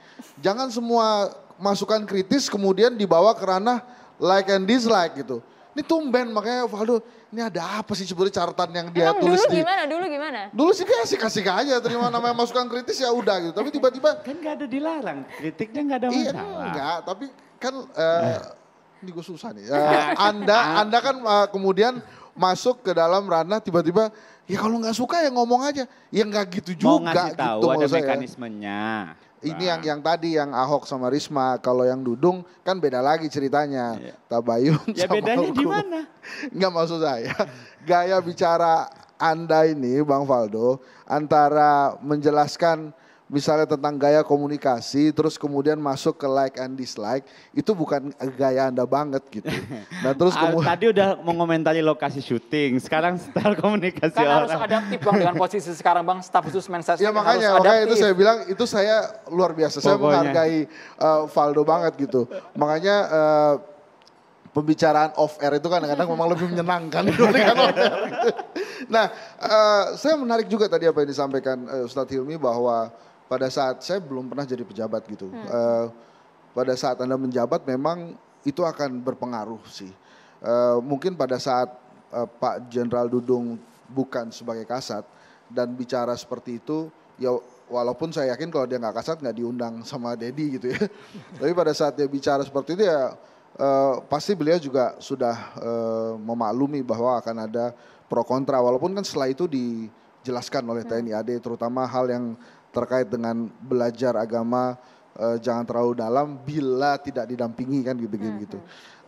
Jangan semua masukan kritis kemudian dibawa ke ranah like and dislike gitu. Ini tumben makanya Valdo ini ada apa sih sebenarnya catatan yang dia Emang tulis dulu di... gimana? Dulu gimana? Dulu sih kayak kasih asik aja terima namanya masukan kritis ya udah gitu. Tapi tiba-tiba kan nggak ada dilarang, kritiknya nggak ada iya, masalah. Iya, enggak, tapi kan uh, eh. ini gue susah nih. Uh, <laughs> anda Anda kan uh, kemudian masuk ke dalam ranah tiba-tiba ya kalau nggak suka ya ngomong aja. Ya nggak gitu juga Mau ngasih gitu tahu gitu, ada mekanismenya. Ya. Ini yang nah. yang tadi yang Ahok sama Risma, kalau yang Dudung kan beda lagi ceritanya. Iya. Tabayun ya, sama bedanya di mana? Enggak maksud saya. Gaya bicara Anda ini Bang Faldo antara menjelaskan misalnya tentang gaya komunikasi terus kemudian masuk ke like and dislike itu bukan gaya Anda banget gitu. <laughs> Nah, terus ah, kemudian tadi udah mengomentari lokasi syuting, sekarang style komunikasi kan orang. harus adaptif Bang dengan <laughs> posisi sekarang Bang staf khusus Mensa. Ya makanya harus makanya itu saya bilang itu saya luar biasa. Pokoknya. Saya menghargai uh, Valdo banget gitu. Makanya uh, pembicaraan off air itu kan kadang-kadang memang lebih menyenangkan <laughs> Nah, uh, saya menarik juga tadi apa yang disampaikan uh, Ustadz Hilmi bahwa pada saat saya belum pernah jadi pejabat gitu. Hmm. Uh, pada saat Anda menjabat memang itu akan berpengaruh sih. Uh, mungkin pada saat uh, Pak Jenderal Dudung bukan sebagai kasat dan bicara seperti itu, ya walaupun saya yakin kalau dia nggak kasat nggak diundang sama Dedi gitu ya. <laughs> Tapi pada saat dia bicara seperti itu ya uh, pasti beliau juga sudah uh, memaklumi bahwa akan ada pro kontra. Walaupun kan setelah itu dijelaskan oleh hmm. TNI AD terutama hal yang terkait dengan belajar agama uh, jangan terlalu dalam bila tidak didampingi kan gitu, gitu, gitu. hmm. gitu.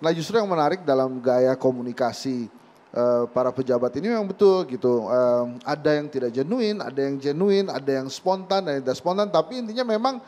Nah justru yang menarik dalam gaya komunikasi uh, para pejabat ini memang betul gitu. Uh, ada yang tidak jenuin, ada yang jenuin, ada yang spontan, ada yang tidak spontan. Tapi intinya memang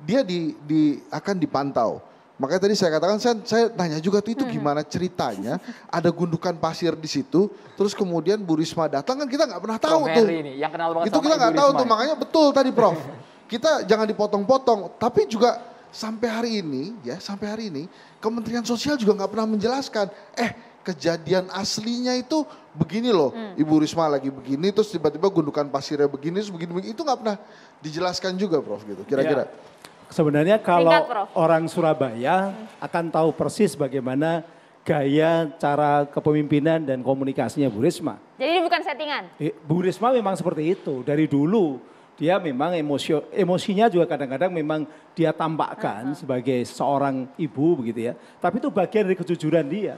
dia di, di akan dipantau. Makanya tadi saya katakan, saya, saya nanya juga tuh itu hmm. gimana ceritanya ada gundukan pasir di situ, terus kemudian Bu Risma datang kan kita nggak pernah tahu Prof. tuh. Ini, yang kenal itu kita nggak tahu tuh, ya. makanya betul tadi Prof. <laughs> kita jangan dipotong-potong, tapi juga sampai hari ini ya sampai hari ini Kementerian Sosial juga nggak pernah menjelaskan. Eh kejadian aslinya itu begini loh. Hmm. Ibu Risma lagi begini terus tiba-tiba gundukan pasirnya begini terus begini, begini. itu nggak pernah dijelaskan juga Prof gitu kira-kira. Ya. Sebenarnya kalau Singkat, orang Surabaya akan tahu persis bagaimana gaya cara kepemimpinan dan komunikasinya Bu Risma. Jadi ini bukan settingan? Bu Risma memang seperti itu dari dulu. Dia memang emosio, emosinya juga kadang-kadang memang dia tampakkan uh -huh. sebagai seorang ibu begitu ya. Tapi itu bagian dari kejujuran dia.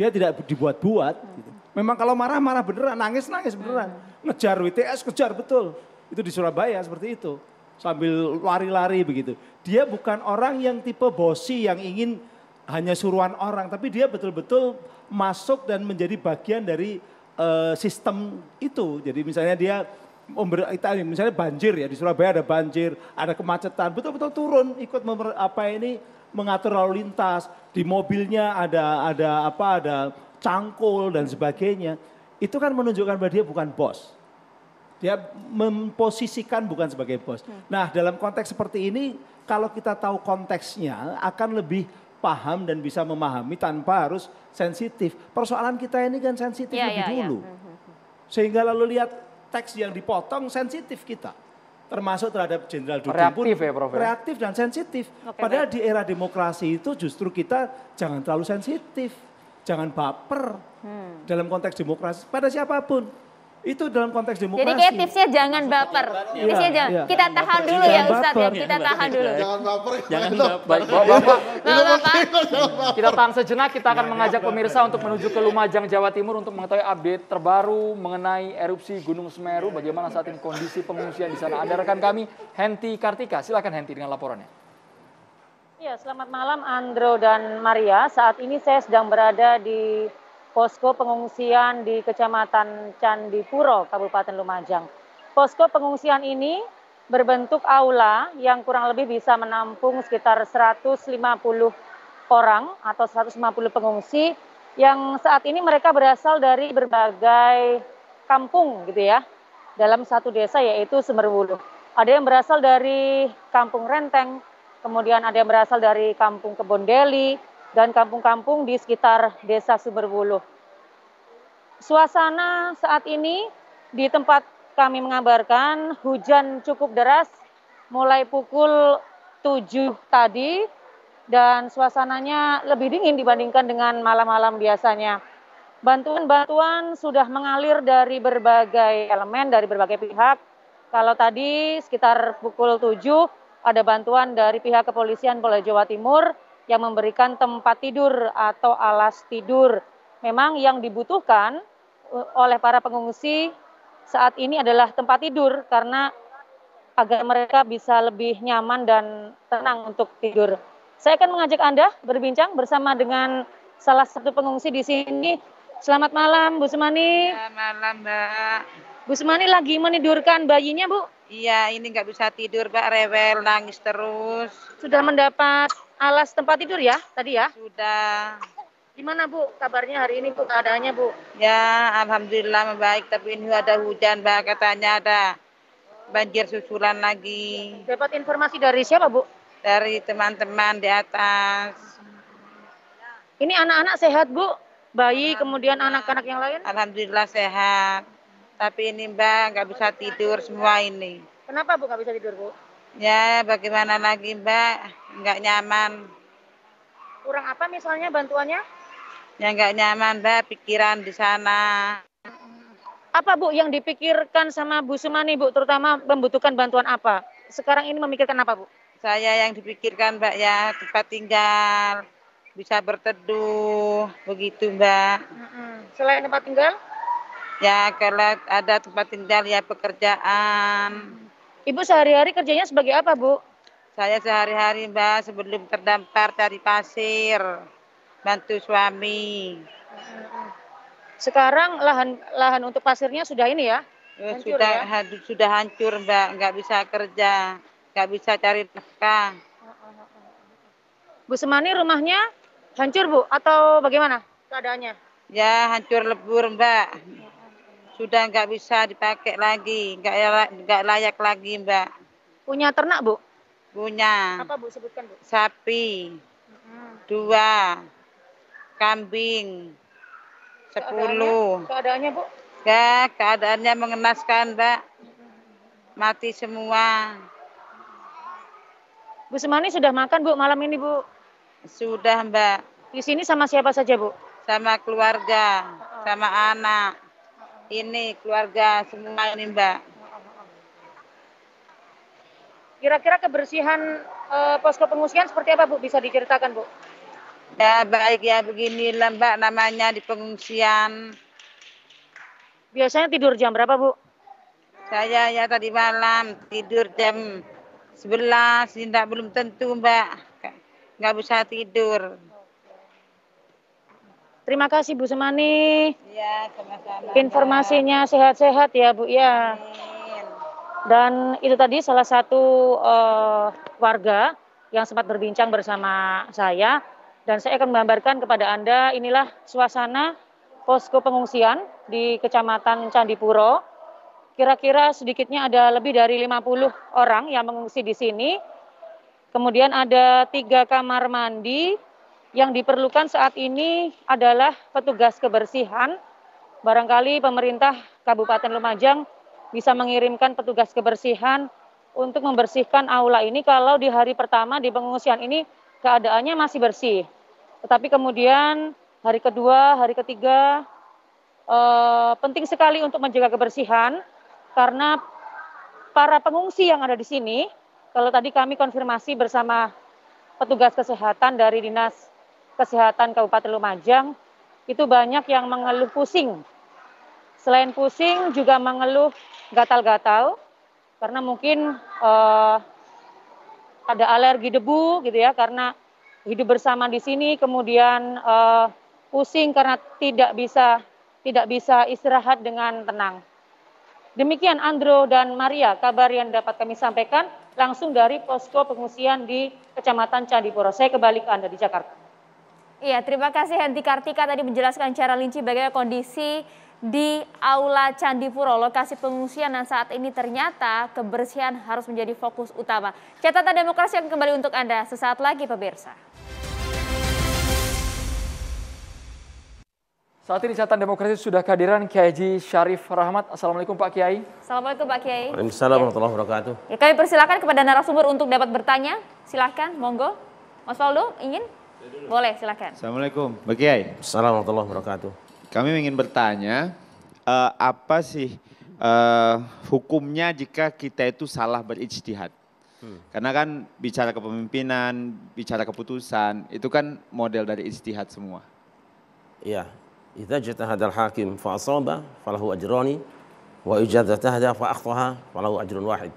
Dia tidak dibuat-buat. Uh gitu. Memang kalau marah-marah beneran, nangis-nangis beneran. Uh Ngejar WTS, kejar betul. Itu di Surabaya seperti itu sambil lari-lari begitu. Dia bukan orang yang tipe bosi yang ingin hanya suruhan orang, tapi dia betul-betul masuk dan menjadi bagian dari uh, sistem itu. Jadi misalnya dia misalnya banjir ya di Surabaya ada banjir, ada kemacetan, betul-betul turun ikut memper, apa ini mengatur lalu lintas, di mobilnya ada ada apa ada cangkul dan sebagainya. Itu kan menunjukkan bahwa dia bukan bos. Dia memposisikan bukan sebagai bos. Hmm. Nah, dalam konteks seperti ini kalau kita tahu konteksnya akan lebih paham dan bisa memahami tanpa harus sensitif. Persoalan kita ini kan sensitif ya, lebih ya, dulu. Ya. Sehingga lalu lihat teks yang dipotong sensitif kita. Termasuk terhadap Jenderal Dudung reaktif pun ya, Prof. Ya? reaktif dan sensitif. Okay, Padahal baik. di era demokrasi itu justru kita jangan terlalu sensitif. Jangan baper hmm. dalam konteks demokrasi pada siapapun. Itu dalam konteks demokrasi. Jadi kayak tipsnya jangan baper. Ya, tipsnya jangan. Iya, iya. Ya. ya. Kita tahan baper. dulu jangan ya Ustaz baper. ya. Kita tahan dulu. Jangan baper. Jangan baper. Bapak. Bapak. Bapak. Kita tahan sejenak. Kita akan iya, mengajak pemirsa untuk menuju ke Lumajang, Jawa Timur untuk mengetahui update terbaru mengenai erupsi Gunung Semeru. Bagaimana saat ini kondisi pengungsian di sana. Ada rekan kami Henti Kartika. Silakan Henti dengan laporannya. Ya, selamat malam Andro dan Maria. Saat ini saya sedang berada di posko pengungsian di Kecamatan Candipuro, Kabupaten Lumajang. Posko pengungsian ini berbentuk aula yang kurang lebih bisa menampung sekitar 150 orang atau 150 pengungsi yang saat ini mereka berasal dari berbagai kampung gitu ya dalam satu desa yaitu Semerwulu. Ada yang berasal dari Kampung Renteng, kemudian ada yang berasal dari Kampung Kebondeli, dan kampung-kampung di sekitar desa Sumberbuluh. Suasana saat ini di tempat kami mengabarkan hujan cukup deras mulai pukul 7 tadi dan suasananya lebih dingin dibandingkan dengan malam-malam biasanya. Bantuan-bantuan sudah mengalir dari berbagai elemen, dari berbagai pihak. Kalau tadi sekitar pukul 7 ada bantuan dari pihak kepolisian Polda Jawa Timur, yang memberikan tempat tidur atau alas tidur. Memang yang dibutuhkan e, oleh para pengungsi saat ini adalah tempat tidur karena agar mereka bisa lebih nyaman dan tenang untuk tidur. Saya akan mengajak Anda berbincang bersama dengan salah satu pengungsi di sini. Selamat malam, Bu Semani. Selamat malam, Mbak. Bu Semani lagi menidurkan bayinya, Bu? Iya, ini nggak bisa tidur, Mbak. Rewel, nangis terus. Sudah mendapat alas tempat tidur ya tadi ya? Sudah. Gimana Bu kabarnya hari ini Bu keadaannya Bu? Ya Alhamdulillah baik. tapi ini ada hujan bah katanya ada banjir susulan lagi. Dapat informasi dari siapa Bu? Dari teman-teman di atas. Ini anak-anak sehat Bu? Bayi kemudian anak-anak yang lain? Alhamdulillah sehat. Tapi ini Mbak nggak bisa tidur semua ini. Kenapa Bu nggak bisa tidur Bu? Ya, bagaimana lagi Mbak? Enggak nyaman. Kurang apa misalnya bantuannya? Ya enggak nyaman Mbak, pikiran di sana. Apa Bu yang dipikirkan sama Bu Sumani Bu, terutama membutuhkan bantuan apa? Sekarang ini memikirkan apa Bu? Saya yang dipikirkan Mbak ya, tempat tinggal, bisa berteduh, begitu Mbak. Selain tempat tinggal? Ya kalau ada tempat tinggal ya pekerjaan. Ibu sehari-hari kerjanya sebagai apa, Bu? Saya sehari-hari, Mbak, sebelum terdampar dari pasir, bantu suami. Sekarang lahan lahan untuk pasirnya sudah ini ya? Eh, hancur, sudah ya? Hancur, sudah hancur, Mbak. Nggak bisa kerja, nggak bisa cari nafkah. Bu Semani rumahnya hancur, Bu, atau bagaimana keadaannya? Ya, hancur lebur, Mbak sudah nggak bisa dipakai lagi, nggak ya, nggak layak lagi, Mbak. Punya ternak, Bu? Punya. Apa, Bu? Sebutkan, Bu. Sapi. Hmm. Dua. Kambing. Sepuluh. Keadaannya, keadaannya Bu? Ya, keadaannya mengenaskan, Mbak. Mati semua. Bu Semani sudah makan, Bu, malam ini, Bu? Sudah, Mbak. Di sini sama siapa saja, Bu? Sama keluarga, sama anak ini keluarga semua ini Mbak. Kira-kira kebersihan e, posko pengungsian seperti apa Bu? Bisa diceritakan Bu? Ya baik ya begini Mbak namanya di pengungsian. Biasanya tidur jam berapa Bu? Saya ya tadi malam tidur jam 11, tidak belum tentu Mbak. Nggak bisa tidur. Terima kasih Bu Semani. Iya, sama-sama. Informasinya sehat-sehat ya Bu ya. Amin. Dan itu tadi salah satu uh, warga yang sempat berbincang bersama saya dan saya akan menggambarkan kepada Anda inilah suasana posko pengungsian di Kecamatan Candipuro. Kira-kira sedikitnya ada lebih dari 50 orang yang mengungsi di sini. Kemudian ada tiga kamar mandi, yang diperlukan saat ini adalah petugas kebersihan. Barangkali pemerintah Kabupaten Lumajang bisa mengirimkan petugas kebersihan untuk membersihkan aula ini kalau di hari pertama di pengungsian ini keadaannya masih bersih. Tetapi kemudian hari kedua, hari ketiga eh, penting sekali untuk menjaga kebersihan karena para pengungsi yang ada di sini kalau tadi kami konfirmasi bersama petugas kesehatan dari Dinas Kesehatan Kabupaten Lumajang itu banyak yang mengeluh pusing. Selain pusing juga mengeluh gatal-gatal karena mungkin eh, ada alergi debu gitu ya karena hidup bersama di sini kemudian eh, pusing karena tidak bisa tidak bisa istirahat dengan tenang. Demikian Andro dan Maria kabar yang dapat kami sampaikan langsung dari posko pengungsian di Kecamatan Candipuro. Saya kembali ke Anda di Jakarta. Iya, terima kasih Henti Kartika tadi menjelaskan cara linci bagaimana kondisi di Aula Candipuro, lokasi pengungsian dan saat ini ternyata kebersihan harus menjadi fokus utama. Catatan demokrasi akan kembali untuk Anda sesaat lagi pemirsa. Saat ini catatan demokrasi sudah kehadiran Kiai Haji Syarif Rahmat. Assalamualaikum Pak Kiai. Assalamualaikum Pak Kiai. Waalaikumsalam warahmatullahi wabarakatuh. Ya, kami persilakan kepada narasumber untuk dapat bertanya. Silahkan, monggo. Mas Waldo, ingin? Boleh, silakan. Assalamualaikum, Mbak Kiai. Assalamualaikum warahmatullahi wabarakatuh. Kami ingin bertanya, uh, apa sih uh, hukumnya jika kita itu salah berijtihad? Hmm. Karena kan bicara kepemimpinan, bicara keputusan, itu kan model dari ijtihad semua. Iya. jatahad al hakim fa falahu ajrani wa idza fa falahu ajrun wahid.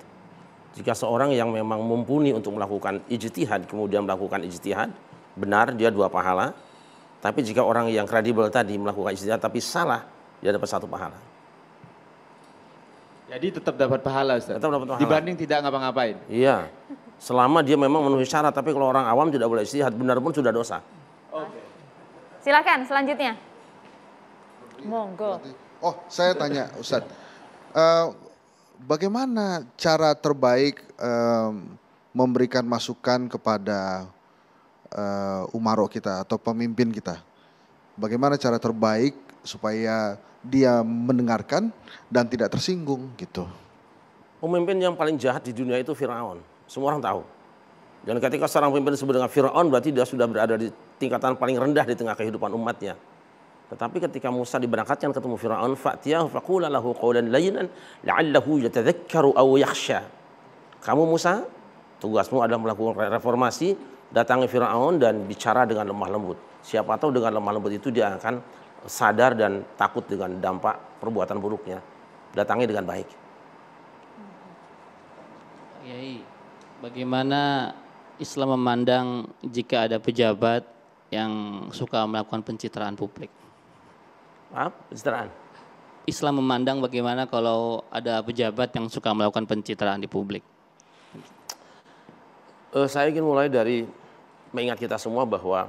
Jika seorang yang memang mumpuni untuk melakukan ijtihad kemudian melakukan ijtihad benar dia dua pahala. Tapi jika orang yang kredibel tadi melakukan istihad tapi salah, dia dapat satu pahala. Jadi tetap dapat pahala Ustaz. Tetap dapat pahala. Dibanding tidak ngapa-ngapain. Iya. Selama dia memang memenuhi syarat, tapi kalau orang awam tidak boleh istihad, benar pun sudah dosa. Oke. Silakan selanjutnya. Monggo. Oh, saya tanya Ustaz. Uh, bagaimana cara terbaik uh, memberikan masukan kepada uh, eh, umaro kita atau pemimpin kita. Bagaimana cara terbaik supaya dia mendengarkan dan tidak tersinggung gitu. Pemimpin yang paling jahat di dunia itu Firaun. Semua orang tahu. Dan ketika seorang pemimpin disebut dengan Firaun berarti dia sudah berada di tingkatan paling rendah di tengah kehidupan umatnya. Tetapi ketika Musa diberangkatkan ketemu Firaun, fa'tiyahu faqula lahu qawlan layyinan la'allahu yatadhakkaru aw yakhsha. Kamu Musa, tugasmu adalah melakukan reformasi datangi Firaun dan bicara dengan lemah lembut. Siapa tahu dengan lemah lembut itu dia akan sadar dan takut dengan dampak perbuatan buruknya. Datangi dengan baik. Yai, bagaimana Islam memandang jika ada pejabat yang suka melakukan pencitraan publik? Maaf, pencitraan. Islam memandang bagaimana kalau ada pejabat yang suka melakukan pencitraan di publik? Uh, saya ingin mulai dari mengingat kita semua bahwa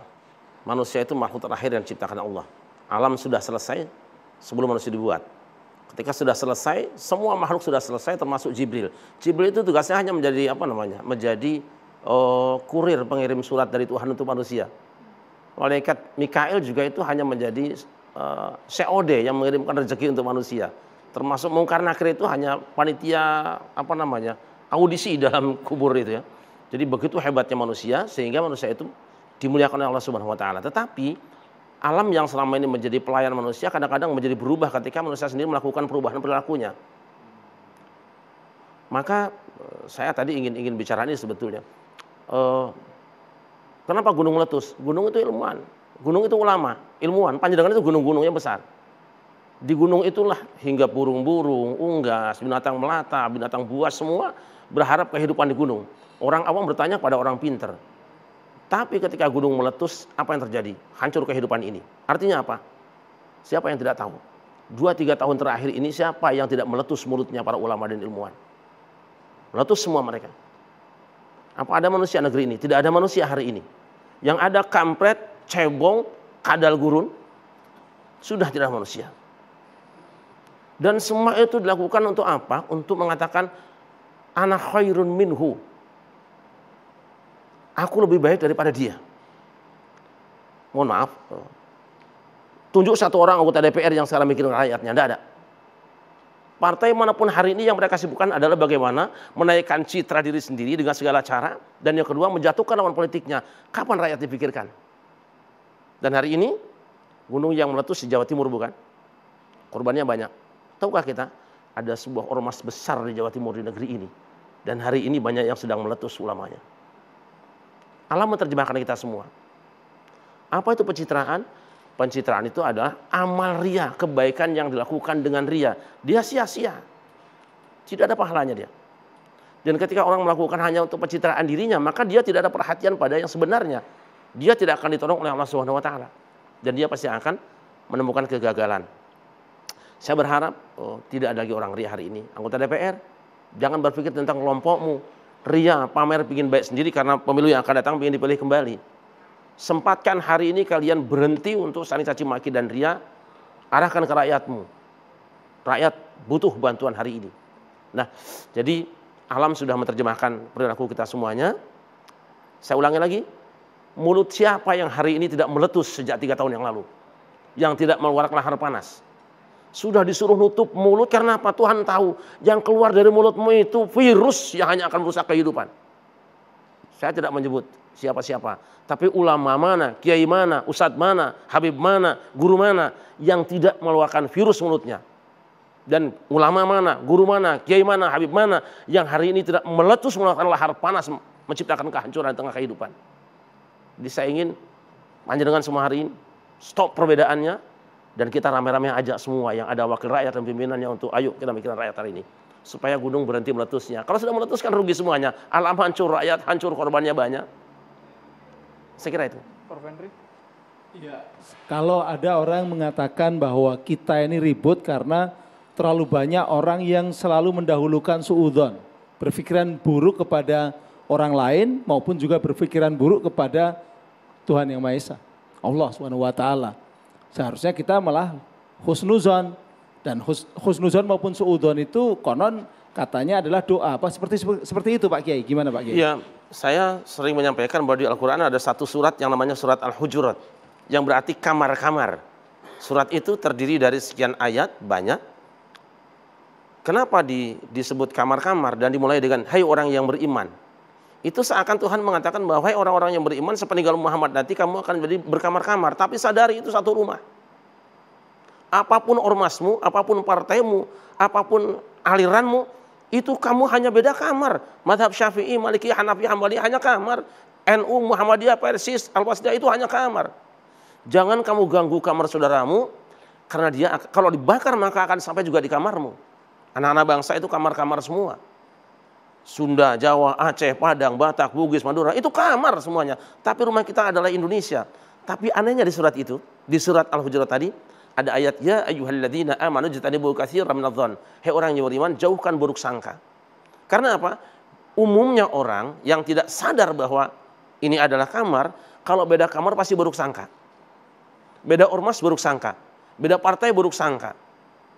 manusia itu makhluk terakhir yang diciptakan Allah. Alam sudah selesai sebelum manusia dibuat. Ketika sudah selesai, semua makhluk sudah selesai termasuk Jibril. Jibril itu tugasnya hanya menjadi apa namanya? Menjadi uh, kurir pengirim surat dari Tuhan untuk manusia. Malaikat Mikail juga itu hanya menjadi uh, eh, COD yang mengirimkan rezeki untuk manusia. Termasuk mungkar nakir itu hanya panitia apa namanya? audisi dalam kubur itu ya jadi begitu hebatnya manusia sehingga manusia itu dimuliakan oleh Allah Subhanahu wa taala. Tetapi alam yang selama ini menjadi pelayan manusia kadang-kadang menjadi berubah ketika manusia sendiri melakukan perubahan perilakunya. Maka eh, saya tadi ingin ingin bicara ini sebetulnya. Uh, kenapa gunung meletus? Gunung itu ilmuwan, gunung itu ulama, ilmuwan. Panjenengan itu gunung-gunungnya besar. Di gunung itulah hingga burung-burung, unggas, binatang melata, binatang buas semua berharap kehidupan di gunung. Orang awam bertanya pada orang pinter. Tapi ketika gunung meletus, apa yang terjadi? Hancur kehidupan ini. Artinya apa? Siapa yang tidak tahu? Dua tiga tahun terakhir ini siapa yang tidak meletus mulutnya para ulama dan ilmuwan? Meletus semua mereka. Apa ada manusia negeri ini? Tidak ada manusia hari ini. Yang ada kampret, cebong, kadal gurun, sudah tidak manusia. Dan semua itu dilakukan untuk apa? Untuk mengatakan anak khairun minhu aku lebih baik daripada dia. Mohon maaf. Tunjuk satu orang anggota DPR yang sekarang mikirin rakyatnya, tidak ada. Partai manapun hari ini yang mereka sibukkan adalah bagaimana menaikkan citra diri sendiri dengan segala cara. Dan yang kedua menjatuhkan lawan politiknya. Kapan rakyat dipikirkan? Dan hari ini gunung yang meletus di Jawa Timur bukan? Korbannya banyak. Tahukah kita ada sebuah ormas besar di Jawa Timur di negeri ini. Dan hari ini banyak yang sedang meletus ulamanya. Allah menerjemahkan kita semua. Apa itu pencitraan? Pencitraan itu adalah amal ria, kebaikan yang dilakukan dengan ria. Dia sia-sia. Tidak ada pahalanya dia. Dan ketika orang melakukan hanya untuk pencitraan dirinya, maka dia tidak ada perhatian pada yang sebenarnya. Dia tidak akan ditolong oleh Allah Subhanahu wa taala. Dan dia pasti akan menemukan kegagalan. Saya berharap oh, tidak ada lagi orang ria hari ini. Anggota DPR, jangan berpikir tentang kelompokmu, ria, pamer ingin baik sendiri karena pemilu yang akan datang ingin dipilih kembali. Sempatkan hari ini kalian berhenti untuk saling caci maki dan ria, arahkan ke rakyatmu. Rakyat butuh bantuan hari ini. Nah, jadi alam sudah menerjemahkan perilaku kita semuanya. Saya ulangi lagi, mulut siapa yang hari ini tidak meletus sejak tiga tahun yang lalu, yang tidak mengeluarkan lahar panas, sudah disuruh nutup mulut karena apa? Tuhan tahu yang keluar dari mulutmu itu virus yang hanya akan merusak kehidupan. Saya tidak menyebut siapa-siapa. Tapi ulama mana, kiai mana, ustadz mana, habib mana, guru mana yang tidak meluarkan virus mulutnya. Dan ulama mana, guru mana, kiai mana, habib mana yang hari ini tidak meletus melakukan lahar panas menciptakan kehancuran di tengah kehidupan. Jadi saya ingin panjenengan semua hari ini stop perbedaannya, dan kita rame-rame ajak semua yang ada wakil rakyat dan pimpinannya untuk ayo kita bikin rakyat hari ini. Supaya gunung berhenti meletusnya. Kalau sudah meletus kan rugi semuanya. Alam hancur, rakyat hancur, korbannya banyak. Saya kira itu. Iya. kalau ada orang mengatakan bahwa kita ini ribut karena terlalu banyak orang yang selalu mendahulukan suudon, berpikiran buruk kepada orang lain maupun juga berpikiran buruk kepada Tuhan Yang Maha Esa, Allah Subhanahu wa taala. Seharusnya kita malah husnuzon. Dan hus, husnuzon maupun suudon itu konon katanya adalah doa. Apa seperti seperti itu Pak Kiai? Gimana Pak Kiai? Ya, saya sering menyampaikan bahwa di Al-Qur'an ada satu surat yang namanya surat Al-Hujurat yang berarti kamar-kamar. Surat itu terdiri dari sekian ayat banyak. Kenapa di, disebut kamar-kamar dan dimulai dengan hai hey, orang yang beriman? itu seakan Tuhan mengatakan bahwa orang-orang yang beriman sepeninggal Muhammad nanti kamu akan jadi berkamar-kamar. Tapi sadari itu satu rumah. Apapun ormasmu, apapun partaimu, apapun aliranmu, itu kamu hanya beda kamar. Madhab Syafi'i, Maliki, Hanafi, Hambali hanya kamar. NU, Muhammadiyah, Persis, al itu hanya kamar. Jangan kamu ganggu kamar saudaramu, karena dia kalau dibakar maka akan sampai juga di kamarmu. Anak-anak bangsa itu kamar-kamar semua. Sunda, Jawa, Aceh, Padang, Batak, Bugis, Madura, itu kamar semuanya. Tapi rumah kita adalah Indonesia. Tapi anehnya di surat itu, di surat Al-Hujurat tadi, ada ayat ya ayuhalladzina amanu jatanibu katsiran minadh Hei orang yang beriman, jauhkan buruk sangka. Karena apa? Umumnya orang yang tidak sadar bahwa ini adalah kamar, kalau beda kamar pasti buruk sangka. Beda ormas buruk sangka, beda partai buruk sangka.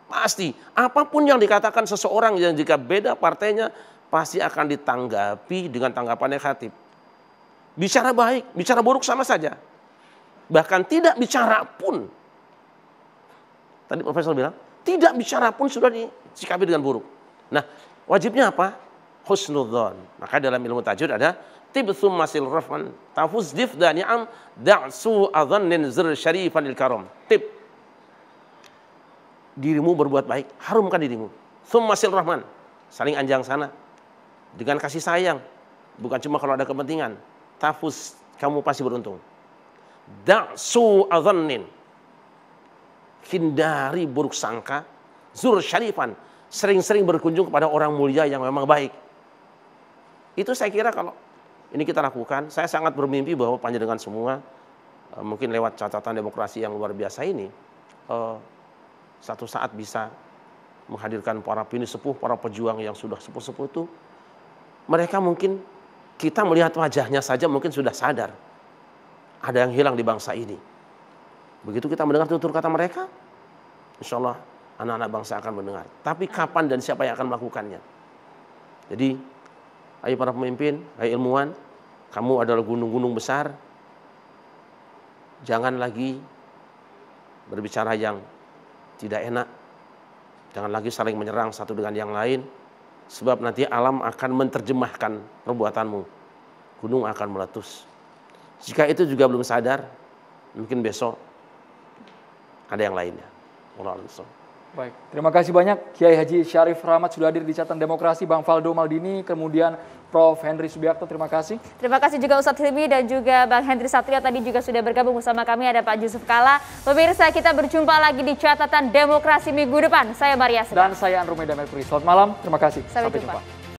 Pasti, apapun yang dikatakan seseorang yang jika beda partainya, pasti akan ditanggapi dengan tanggapan negatif. Bicara baik, bicara buruk sama saja. Bahkan tidak bicara pun. Tadi profesor bilang, tidak bicara pun sudah disikapi dengan buruk. Nah, wajibnya apa? Husnudzon. Maka dalam ilmu tajwid ada tibthum masil rafan tafuz difda ni'am da'su adhannin zir syarifan ilkarom. karam. Tib. Dirimu berbuat baik, harumkan dirimu. Thum masil rahman, saling anjang sana. Dengan kasih sayang, bukan cuma kalau ada kepentingan. Tafus, kamu pasti beruntung. Da'su adhanin. Hindari buruk sangka. Zur syarifan. Sering-sering berkunjung kepada orang mulia yang memang baik. Itu saya kira kalau ini kita lakukan, saya sangat bermimpi bahwa panjang dengan semua eh, mungkin lewat catatan demokrasi yang luar biasa ini eh, satu saat bisa menghadirkan para pini sepuh, para pejuang yang sudah sepuh-sepuh itu mereka mungkin kita melihat wajahnya saja mungkin sudah sadar ada yang hilang di bangsa ini. Begitu kita mendengar tutur kata mereka, insya Allah anak-anak bangsa akan mendengar. Tapi kapan dan siapa yang akan melakukannya? Jadi, ayo para pemimpin, ayo ilmuwan, kamu adalah gunung-gunung besar. Jangan lagi berbicara yang tidak enak. Jangan lagi saling menyerang satu dengan yang lain Sebab nanti alam akan menterjemahkan perbuatanmu. Gunung akan meletus. Jika itu juga belum sadar, mungkin besok ada yang lainnya. Allah Baik, terima kasih banyak Kiai Haji Syarif Rahmat sudah hadir di catatan demokrasi, Bang Faldo Maldini, kemudian Prof. Henry Subiakto, terima kasih. Terima kasih juga Ustadz Hilmi dan juga Bang Henry Satria tadi juga sudah bergabung bersama kami, ada Pak Yusuf Kala. Pemirsa, kita berjumpa lagi di catatan demokrasi minggu depan. Saya Maria Sedang. Dan saya Andrew Mercury. Selamat malam, terima kasih. Sampai, Sampai jumpa. jumpa.